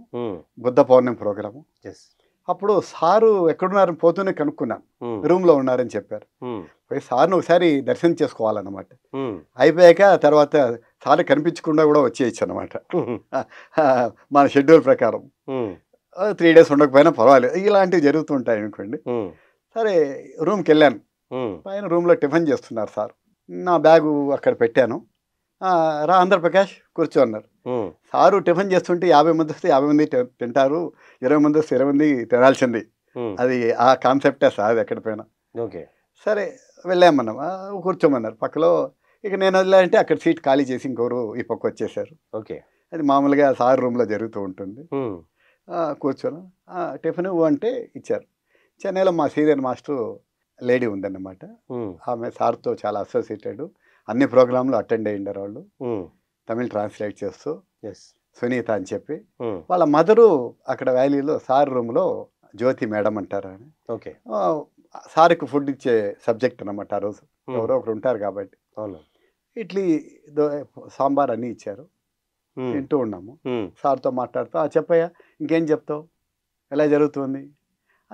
Buddha Purnima program yes అప్పుడు సారు ఎక్కడున్నారని పోతూనే కనుక్కున్నాను రూమ్ లో ఉన్నారని చెప్పారు పోయి సార్ని ఒకసారి దర్శనం చేసుకోవాలన్నమాట అయిపోయాక తర్వాత సార్ కనిపించకుండా కూడా వచ్చేయచ్చు అనమాట మన షెడ్యూల్ ప్రకారం త్రీ డేస్ ఉండకపోయినా పర్వాలేదు ఇలాంటివి జరుగుతుంటాయి అనుకోండి సరే రూమ్కి వెళ్ళాను పైన రూమ్లో టిఫిన్ చేస్తున్నారు సార్ నా బ్యాగు అక్కడ పెట్టాను రా ఆంధ్రప్రకాష్ కూర్చో అన్నారు సారు టిఫిన్ చేస్తుంటే యాభై మంది వస్తే యాభై మంది తింటారు ఇరవై మంది వస్తే ఇరవై మంది తినాల్సింది అది ఆ కాన్సెప్టే సార్ ఎక్కడ పోయినా ఓకే సరే వెళ్ళామన్నాం కూర్చోమన్నారు పక్కలో ఇక నేను వెళ్ళాలంటే అక్కడ సీట్ ఖాళీ చేసి ఇంకోరు ఈ పక్క వచ్చేసారు ఓకే అది మామూలుగా సార్ రూమ్లో జరుగుతూ ఉంటుంది కూర్చోను టిఫిన్ అంటే ఇచ్చారు చెన్నైలో మా సీనియర్ మాస్టర్ లేడీ ఉందన్నమాట ఆమె సార్తో చాలా అసోసియేటెడ్ అన్ని ప్రోగ్రాంలు అటెండ్ అయ్యిండారు వాళ్ళు తమిళ్ ట్రాన్స్లేట్ చేస్తూ సునీత అని చెప్పి వాళ్ళ మదరు అక్కడ వ్యాలీలో సార్ రూమ్లో జ్యోతి మేడం అంటారు అని ఓకే సార్కి ఫుడ్ ఇచ్చే సబ్జెక్ట్ అనమాట ఆ రోజు ఎవరో ఒకరు ఉంటారు కాబట్టి అవును ఇడ్లీ సాంబార్ అన్నీ ఇచ్చారు వింటూ ఉన్నాము సార్తో మాట్లాడుతూ ఆ చెప్పయ్యా ఇంకేం చెప్తావు ఎలా జరుగుతుంది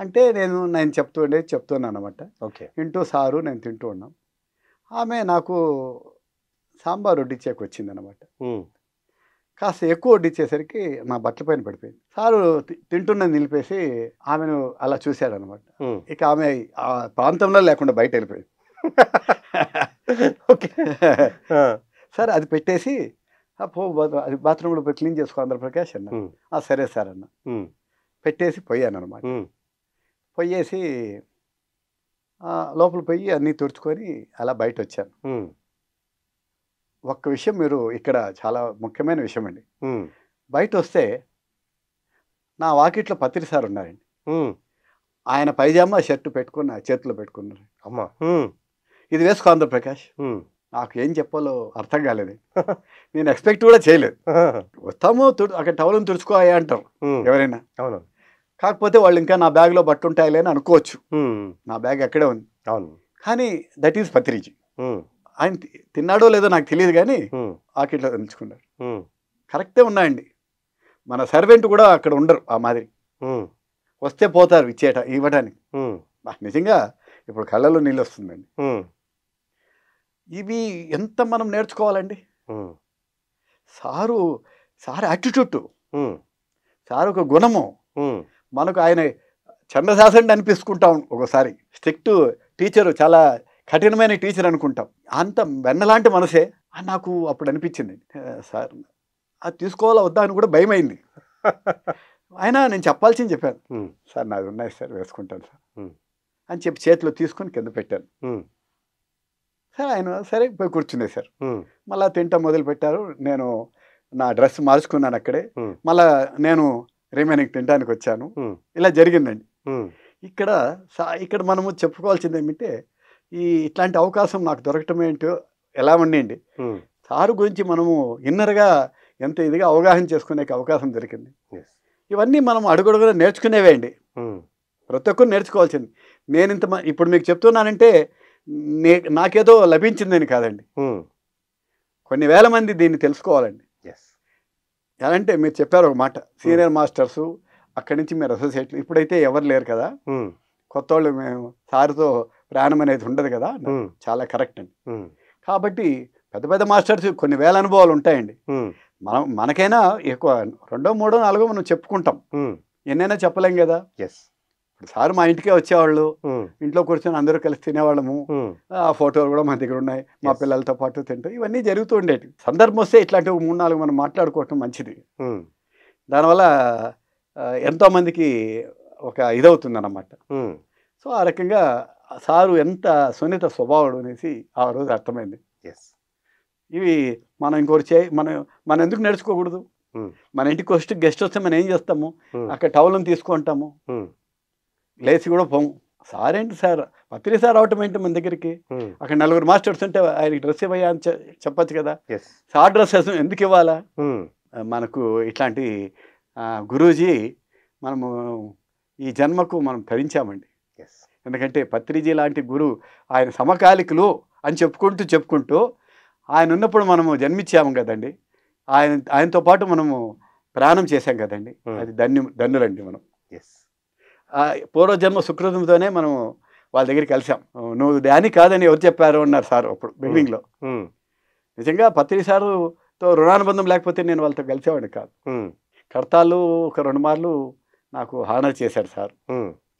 అంటే నేను నేను చెప్తూ ఉండేది చెప్తున్నాను అనమాట ఓకే వింటూ సారు నేను తింటూ ఉన్నాం ఆమె నాకు సాంబార్ వచ్చింది వచ్చిందనమాట కాస్త ఎక్కువ వడ్డిచ్చేసరికి నా బట్టల పైన పడిపోయింది సారు తింటున్న నిలిపేసి ఆమెను అలా చూశాడనమాట ఇక ఆమె ఆ ప్రాంతంలో లేకుండా బయట వెళ్ళిపోయింది ఓకే [LAUGHS] సార్ అది పెట్టేసి పో అది బాత్రూమ్ కూడా క్లీన్ చేసుకో ప్రకాష్ అన్న సరే సార్ అన్న పెట్టేసి పోయాను అనమాట పోయేసి లోపల పోయి అన్నీ తుడుచుకొని అలా బయట వచ్చాను ఒక్క విషయం మీరు ఇక్కడ చాలా ముఖ్యమైన విషయం అండి బయట వస్తే నా వాకిట్లో పత్రి సార్ ఉన్నారండి ఆయన పైజామా షర్టు నా చేతిలో పెట్టుకున్నారు అమ్మా ఇది వేసుకో ఆంధ్రప్రకాష్ నాకు ఏం చెప్పాలో అర్థం కాలేదు [LAUGHS] నేను ఎక్స్పెక్ట్ కూడా చేయలేదు [LAUGHS] వస్తాము అక్కడ టవల్ని తుడుచుకో అంటారు ఎవరైనా అవును కాకపోతే వాళ్ళు ఇంకా నా బ్యాగ్లో బట్టు ఉంటాయి అని అనుకోవచ్చు నా బ్యాగ్ అక్కడే ఉంది అవును కానీ దట్ ఈస్ పత్రిజీ ఆయన తిన్నాడో లేదో నాకు తెలియదు కానీ ఆకిట్లో తెలుసుకున్నాడు కరెక్టే ఉన్నాయండి మన సర్వెంట్ కూడా అక్కడ ఉండరు ఆ మాదిరి వస్తే పోతారు ఇచ్చేట ఇవ్వడానికి నిజంగా ఇప్పుడు కళ్ళలో నీళ్ళు వస్తుందండి ఇవి ఎంత మనం నేర్చుకోవాలండి సారు సార్ యాటిట్యూడ్ సార్ ఒక గుణము మనకు ఆయన చందశాసండి అనిపిస్తుంటాం ఒకసారి స్ట్రిక్ట్ టీచరు చాలా కఠినమైన టీచర్ అనుకుంటాం అంత వెన్నలాంటి మనసే నాకు అప్పుడు అనిపించింది సార్ అది తీసుకోవాలా వద్దా అని కూడా భయం [LAUGHS] అయింది నేను చెప్పాల్సింది చెప్పాను సార్ నాది ఉన్నాయి సార్ వేసుకుంటాను సార్ అని చెప్పి చేతిలో తీసుకొని కింద పెట్టాను సార్ ఆయన సరే పోయి కూర్చుంది సార్ మళ్ళా తింటాం మొదలు పెట్టారు నేను నా డ్రెస్ మార్చుకున్నాను అక్కడే మళ్ళా నేను రిమైనింగ్ తినడానికి వచ్చాను ఇలా జరిగిందండి ఇక్కడ ఇక్కడ మనము చెప్పుకోవాల్సింది ఏమిటంటే ఈ ఇట్లాంటి అవకాశం నాకు దొరకటం ఏంటో ఎలా ఉండండి సారు గురించి మనము ఇన్నర్గా ఎంత ఇదిగా అవగాహన చేసుకునే అవకాశం దొరికింది ఇవన్నీ మనం అడుగడుగున నేర్చుకునేవే అండి ప్రతి ఒక్కరు నేర్చుకోవాల్సింది నేను ఇంత ఇప్పుడు మీకు చెప్తున్నానంటే నే నాకేదో లభించిందని కాదండి కొన్ని వేల మంది దీన్ని తెలుసుకోవాలండి ఎలా అంటే మీరు చెప్పారు ఒక మాట సీనియర్ మాస్టర్సు అక్కడి నుంచి మీరు అసోసియేట్లు ఇప్పుడైతే ఎవరు లేరు కదా కొత్త వాళ్ళు మేము సార్తో ప్రయాణం అనేది ఉండదు కదా చాలా కరెక్ట్ అండి కాబట్టి పెద్ద పెద్ద మాస్టర్స్ కొన్ని వేల అనుభవాలు ఉంటాయండి మనం మనకైనా ఎక్కువ రెండో మూడో నాలుగో మనం చెప్పుకుంటాం ఎన్నైనా చెప్పలేం కదా ఎస్ ఇప్పుడు సార్ మా ఇంటికే వచ్చేవాళ్ళు ఇంట్లో కూర్చొని అందరూ కలిసి తినేవాళ్ళము ఆ ఫోటోలు కూడా మా దగ్గర ఉన్నాయి మా పిల్లలతో పాటు తింటాం ఇవన్నీ జరుగుతూ ఉండేవి సందర్భం వస్తే ఇట్లాంటి మూడు నాలుగు మనం మాట్లాడుకోవటం మంచిది దానివల్ల ఎంతోమందికి ఒక ఇదవుతుంది అన్నమాట సో ఆ రకంగా సారు ఎంత సున్నిత స్వభావుడు అనేసి ఆ రోజు అర్థమైంది ఎస్ ఇవి మనం ఇంకోటి చే మనం మనం ఎందుకు నడుచుకోకూడదు hmm. మన ఇంటికి వస్తే గెస్ట్ వస్తే మనం ఏం చేస్తాము hmm. అక్కడ టవల్ని తీసుకుంటాము hmm. లేచి కూడా పోము సార్ ఏంటి సార్ పత్రి సార్ అవటం ఏంటి మన దగ్గరికి అక్కడ నలుగురు మాస్టర్స్ ఉంటే ఆయనకి డ్రెస్ ఇవ్వయా అని చెప్పచ్చు కదా సార్ డ్రెస్ ఎందుకు ఇవ్వాలా మనకు ఇట్లాంటి గురూజీ మనము ఈ జన్మకు మనం ధరించామండి ఎందుకంటే పత్రిజీ లాంటి గురువు ఆయన సమకాలికులు అని చెప్పుకుంటూ చెప్పుకుంటూ ఆయన ఉన్నప్పుడు మనము జన్మించాము కదండి ఆయన ఆయనతో పాటు మనము ప్రాణం చేశాం కదండి అది ధన్యు ధన్యులండి మనం ఎస్ పూర్వజన్మ సుకృతంతోనే మనము వాళ్ళ దగ్గర కలిసాం నువ్వు దాని కాదని ఎవరు చెప్పారు అన్నారు సార్ అప్పుడు బిల్డింగ్లో నిజంగా పత్రి సారుతో రుణానుబంధం లేకపోతే నేను వాళ్ళతో కలిసేవాడిని కాదు కర్తాలు ఒక రెండు మార్లు నాకు హానర్ చేశారు సార్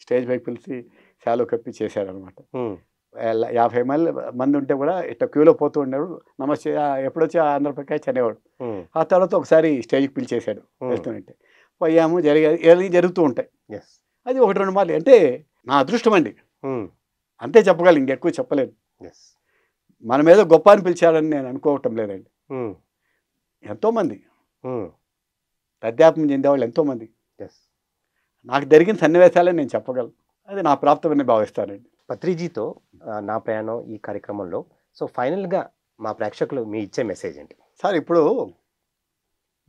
స్టేజ్ పైకి పిలిచి చాలా కప్పి చేశారనమాట యాభై మంది మంది ఉంటే కూడా ఇట్లా క్యూలో పోతూ ఉండేవాడు నమస్తే ఎప్పుడొచ్చి ఆంధ్రప్రకాయ చనేవాడు ఆ తర్వాత ఒకసారి స్టేజ్కి పిలిచేశాడు వెళ్తుంటే పోయాము జరిగేది ఏదైనా జరుగుతూ ఉంటాయి అది ఒకటి రెండు మార్లు అంటే నా అదృష్టం అండి అంతే చెప్పగలను ఇంకెక్కువ చెప్పలేను మన మీద గొప్ప అని పిలిచాడని నేను అనుకోవటం లేదండి ఎంతోమంది వృద్ధాపం చెందేవాళ్ళు ఎంతోమంది నాకు జరిగిన సన్నివేశాలే నేను చెప్పగలను అది నా ప్రాప్తమని భావిస్తానండి పత్రిజీతో నా ప్రయాణం ఈ కార్యక్రమంలో సో ఫైనల్గా మా ప్రేక్షకులు మీ ఇచ్చే మెసేజ్ ఏంటి సార్ ఇప్పుడు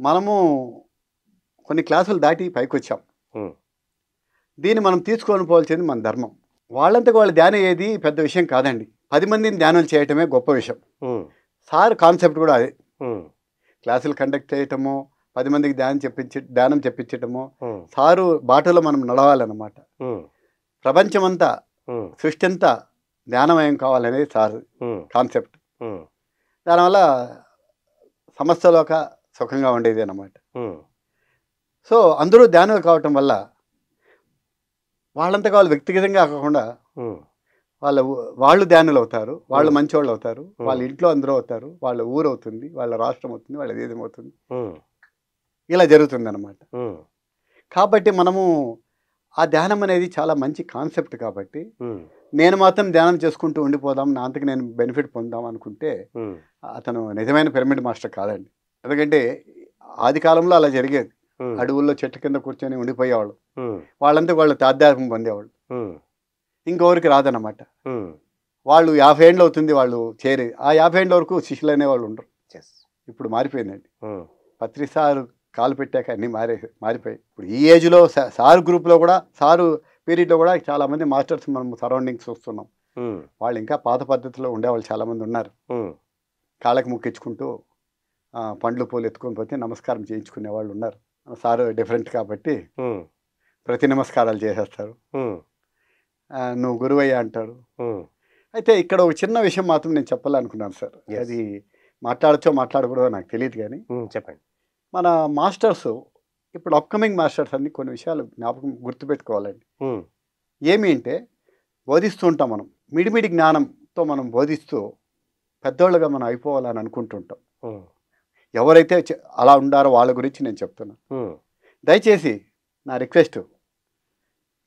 మనము కొన్ని క్లాసులు దాటి పైకి వచ్చాం దీన్ని మనం తీసుకొని పోవాల్సింది మన ధర్మం వాళ్ళంతకు వాళ్ళు ధ్యానం ఏది పెద్ద విషయం కాదండి పది మందిని ధ్యానం చేయటమే గొప్ప విషయం సార్ కాన్సెప్ట్ కూడా అదే క్లాసులు కండక్ట్ చేయటము పది మందికి ధ్యానం చెప్పించి ధ్యానం చెప్పించటము సారు బాటలో మనం నడవాలన్నమాట ప్రపంచమంతా సృష్టి అంతా జ్ఞానమయం కావాలనేది సార్ కాన్సెప్ట్ దానివల్ల సమస్యలోక సుఖంగా ఉండేది అన్నమాట సో అందరూ ధ్యానులు కావటం వల్ల వాళ్ళంతా కావాలి వ్యక్తిగతంగా కాకుండా వాళ్ళ వాళ్ళు ధ్యానులు అవుతారు వాళ్ళు మంచివాళ్ళు అవుతారు వాళ్ళ ఇంట్లో అందరూ అవుతారు వాళ్ళ ఊరు అవుతుంది వాళ్ళ రాష్ట్రం అవుతుంది వాళ్ళ దేశం అవుతుంది ఇలా జరుగుతుంది అన్నమాట కాబట్టి మనము ఆ ధ్యానం అనేది చాలా మంచి కాన్సెప్ట్ కాబట్టి నేను మాత్రం ధ్యానం చేసుకుంటూ ఉండిపోదాం నా అంతకు నేను బెనిఫిట్ పొందాం అనుకుంటే అతను నిజమైన పిరమిడ్ మాస్టర్ కాదండి ఎందుకంటే ఆది కాలంలో అలా జరిగేది అడవుల్లో చెట్టు కింద కూర్చొని ఉండిపోయేవాళ్ళు వాళ్ళంతా వాళ్ళు తాధ్యాత్మం పొందేవాళ్ళు ఇంకొవరికి రాదనమాట వాళ్ళు యాభై ఏండ్లు అవుతుంది వాళ్ళు చేరి ఆ యాభై ఏండ్ల వరకు శిష్యులు అనేవాళ్ళు ఉండరు ఇప్పుడు మారిపోయిందండి పత్రిసారు కాలు పెట్టాక అన్నీ మారే మారిపోయి ఇప్పుడు ఈ ఏజ్లో సార్ గ్రూప్లో కూడా సారు పీరియడ్లో కూడా చాలామంది మాస్టర్స్ మనం సరౌండింగ్స్ చూస్తున్నాం వాళ్ళు ఇంకా పాత పద్ధతిలో ఉండేవాళ్ళు చాలామంది ఉన్నారు కాళ్ళకి ముక్కించుకుంటూ పండ్లు పూలు ఎత్తుకొని పోతే నమస్కారం చేయించుకునే వాళ్ళు ఉన్నారు సారు డిఫరెంట్ కాబట్టి ప్రతి నమస్కారాలు చేసేస్తారు నువ్వు గురువయ్య అంటాడు అయితే ఇక్కడ ఒక చిన్న విషయం మాత్రం నేను చెప్పాలనుకున్నాను సార్ అది మాట్లాడచ్చో మాట్లాడకూడదో నాకు తెలియదు కానీ చెప్పండి మన మాస్టర్స్ ఇప్పుడు అప్కమింగ్ మాస్టర్స్ అన్ని కొన్ని విషయాలు జ్ఞాపకం గుర్తుపెట్టుకోవాలండి ఏమి అంటే బోధిస్తూ ఉంటాం మనం మిడిమిడి జ్ఞానంతో మనం బోధిస్తూ పెద్దోళ్ళుగా మనం అయిపోవాలని అనుకుంటుంటాం ఎవరైతే అలా ఉండారో వాళ్ళ గురించి నేను చెప్తున్నా దయచేసి నా రిక్వెస్ట్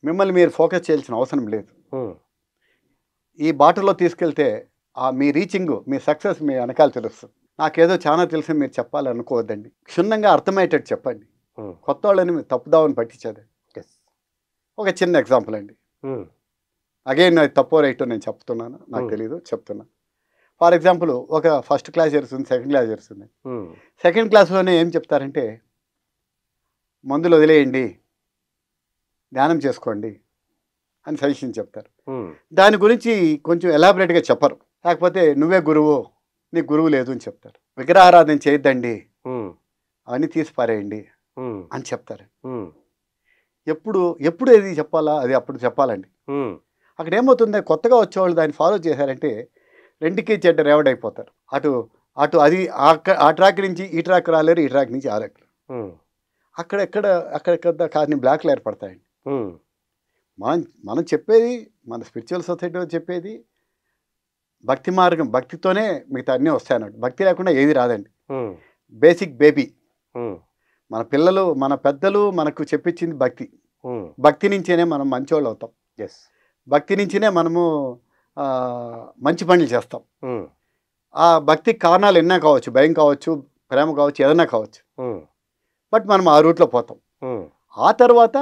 మిమ్మల్ని మీరు ఫోకస్ చేయాల్సిన అవసరం లేదు ఈ బాటలో తీసుకెళ్తే మీ రీచింగ్ మీ సక్సెస్ మీ వెనకాల తెలుస్తుంది నాకేదో చాలా తెలిసి మీరు చెప్పాలనుకోవద్దండి క్షుణ్ణంగా అర్థమయ్యేటట్టు చెప్పండి కొత్త వాళ్ళని తప్పుదామని పట్టించేది ఒక చిన్న ఎగ్జాంపుల్ అండి అగైన్ నాది తప్పో రైట్ నేను చెప్తున్నాను నాకు తెలియదు చెప్తున్నాను ఫర్ ఎగ్జాంపుల్ ఒక ఫస్ట్ క్లాస్ జరుగుతుంది సెకండ్ క్లాస్ జరుగుతుంది సెకండ్ క్లాస్లోనే ఏం చెప్తారంటే మందులు వదిలేయండి ధ్యానం చేసుకోండి అని సజెషన్ చెప్తారు దాని గురించి కొంచెం ఎలాబరేట్గా చెప్పరు లేకపోతే నువ్వే గురువు నీకు గురువు లేదు అని చెప్తారు విగ్రహారాధన చేయొద్దండి అని తీసి పారేయండి అని చెప్తారు ఎప్పుడు ఎప్పుడు ఏది చెప్పాలా అది అప్పుడు చెప్పాలండి అక్కడ ఏమవుతుంది కొత్తగా వచ్చేవాళ్ళు దాన్ని ఫాలో చేశారంటే రెండుకి చెడ్డ రేవడ్ అయిపోతారు అటు అటు అది ఆ ట్రాక్ నుంచి ఈ ట్రాక్ రాలేరు ఈ ట్రాక్ నుంచి ఆ ట్రాక్ అక్కడ ఎక్కడ అక్కడెక్కడ కాని బ్లాక్లు ఏర్పడతాయండి మనం మనం చెప్పేది మన స్పిరిచువల్ సొసైటీలో చెప్పేది భక్తి మార్గం భక్తితోనే మిగతా అన్నీ వస్తాయి అన్నట్టు భక్తి లేకుండా ఏది రాదండి బేసిక్ బేబీ మన పిల్లలు మన పెద్దలు మనకు చెప్పించింది భక్తి భక్తి నుంచేనే మనం మంచోళ్ళు అవుతాం ఎస్ భక్తి నుంచినే మనము మంచి పనులు చేస్తాం ఆ భక్తి కారణాలు ఎన్నో కావచ్చు భయం కావచ్చు ప్రేమ కావచ్చు ఏదన్నా కావచ్చు బట్ మనం ఆ రూట్లో పోతాం ఆ తర్వాత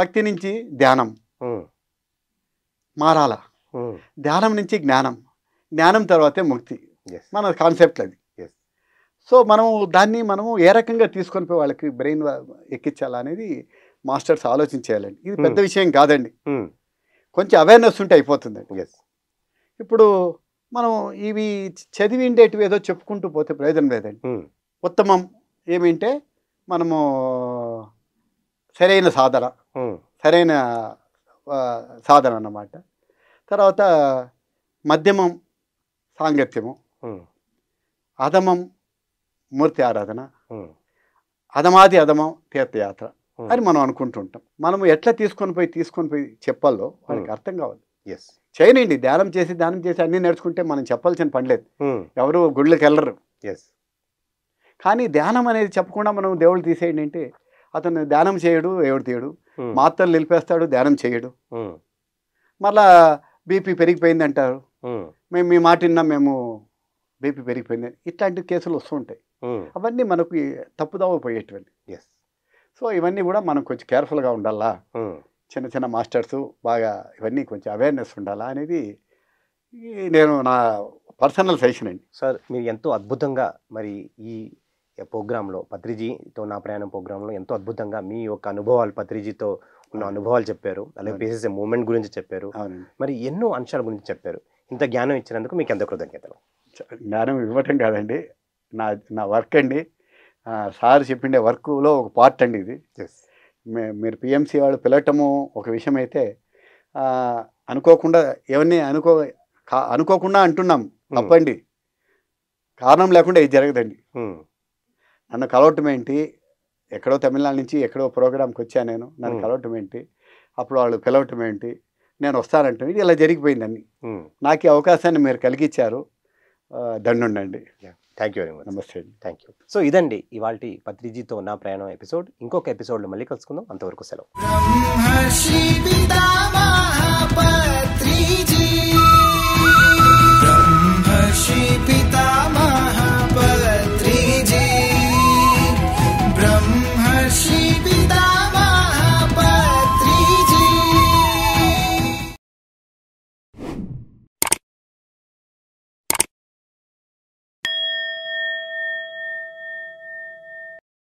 భక్తి నుంచి ధ్యానం మారాలా ధ్యానం నుంచి జ్ఞానం జ్ఞానం తర్వాతే ముక్తి మన కాన్సెప్ట్ అది సో మనము దాన్ని మనము ఏ రకంగా తీసుకొని పోయి వాళ్ళకి బ్రెయిన్ ఎక్కించాలా అనేది మాస్టర్స్ ఆలోచించేయాలండి ఇది పెద్ద hmm. విషయం కాదండి hmm. కొంచెం అవేర్నెస్ ఉంటే అయిపోతుందండి ఇప్పుడు మనం ఇవి చదివి ఉండేటివి ఏదో చెప్పుకుంటూ పోతే ప్రయోజనం లేదండి hmm. ఉత్తమం ఏమింటే మనము సరైన సాధన సరైన సాధన అన్నమాట తర్వాత మధ్యమం సాంగత్యము అధమం మూర్తి ఆరాధన అధమాది అధమం తీర్థయాత్ర అని మనం అనుకుంటుంటాం మనం ఎట్లా తీసుకొని పోయి తీసుకొని పోయి చెప్పాలో వాళ్ళకి అర్థం కావాలి ఎస్ చేయనండి ధ్యానం చేసి ధ్యానం చేసి అన్నీ నేర్చుకుంటే మనం చెప్పాల్సిన పని లేదు ఎవరు గుళ్ళకి వెళ్ళరు ఎస్ కానీ ధ్యానం అనేది చెప్పకుండా మనం దేవుడు తీసేయండి అంటే అతను ధ్యానం చేయడు ఏడు తీయడు మాత్రలు నిలిపేస్తాడు ధ్యానం చేయడు మళ్ళా బీపీ పెరిగిపోయింది అంటారు మేము మీ మాట విన్నా మేము బీపీ పెరిగిపోయింది ఇట్లాంటి కేసులు వస్తుంటాయి అవన్నీ మనకు తప్పుదావ పోయేటువంటి ఎస్ సో ఇవన్నీ కూడా మనం కొంచెం కేర్ఫుల్గా ఉండాలా చిన్న చిన్న మాస్టర్స్ బాగా ఇవన్నీ కొంచెం అవేర్నెస్ ఉండాలా అనేది నేను నా పర్సనల్ సజెషన్ అండి సార్ మీరు ఎంతో అద్భుతంగా మరి ఈ ప్రోగ్రాంలో పత్రిజీతో నా ప్రయాణం ప్రోగ్రాంలో ఎంతో అద్భుతంగా మీ యొక్క అనుభవాలు పత్రిజీతో కొన్ని అనుభవాలు చెప్పారు అలాగే పీసీసీ మూమెంట్ గురించి చెప్పారు మరి ఎన్నో అంశాల గురించి చెప్పారు ఇంత జ్ఞానం ఇచ్చినందుకు మీకు ఎంత కృతజ్ఞతలు జ్ఞానం ఇవ్వటం కాదండి నా నా వర్క్ అండి సార్ చెప్పిండే వర్క్లో ఒక పార్ట్ అండి ఇది మీరు పిఎంసీ వాళ్ళు పిలవటము ఒక విషయం అయితే అనుకోకుండా ఏమన్నీ అనుకో అనుకోకుండా అంటున్నాం hmm. తప్పండి కారణం లేకుండా ఇది జరగదండి hmm. నన్ను కలవటం ఏంటి ఎక్కడో తమిళనాడు నుంచి ఎక్కడో ప్రోగ్రామ్కి వచ్చా నేను నన్ను కలవటం ఏంటి అప్పుడు వాళ్ళు పిలవటం ఏంటి నేను వస్తానంటే ఇలా జరిగిపోయిందండి నాకు ఈ అవకాశాన్ని మీరు కలిగించారు దండుండండి థ్యాంక్ యూ వెరీ మచ్ నమస్తే అండి థ్యాంక్ యూ సో ఇదండి ఇవాళ పత్రిజీతో ఉన్న ప్రయాణం ఎపిసోడ్ ఇంకొక లో మళ్ళీ కలుసుకుందాం అంతవరకు సెలవు బ్రహ్మర్షి పితా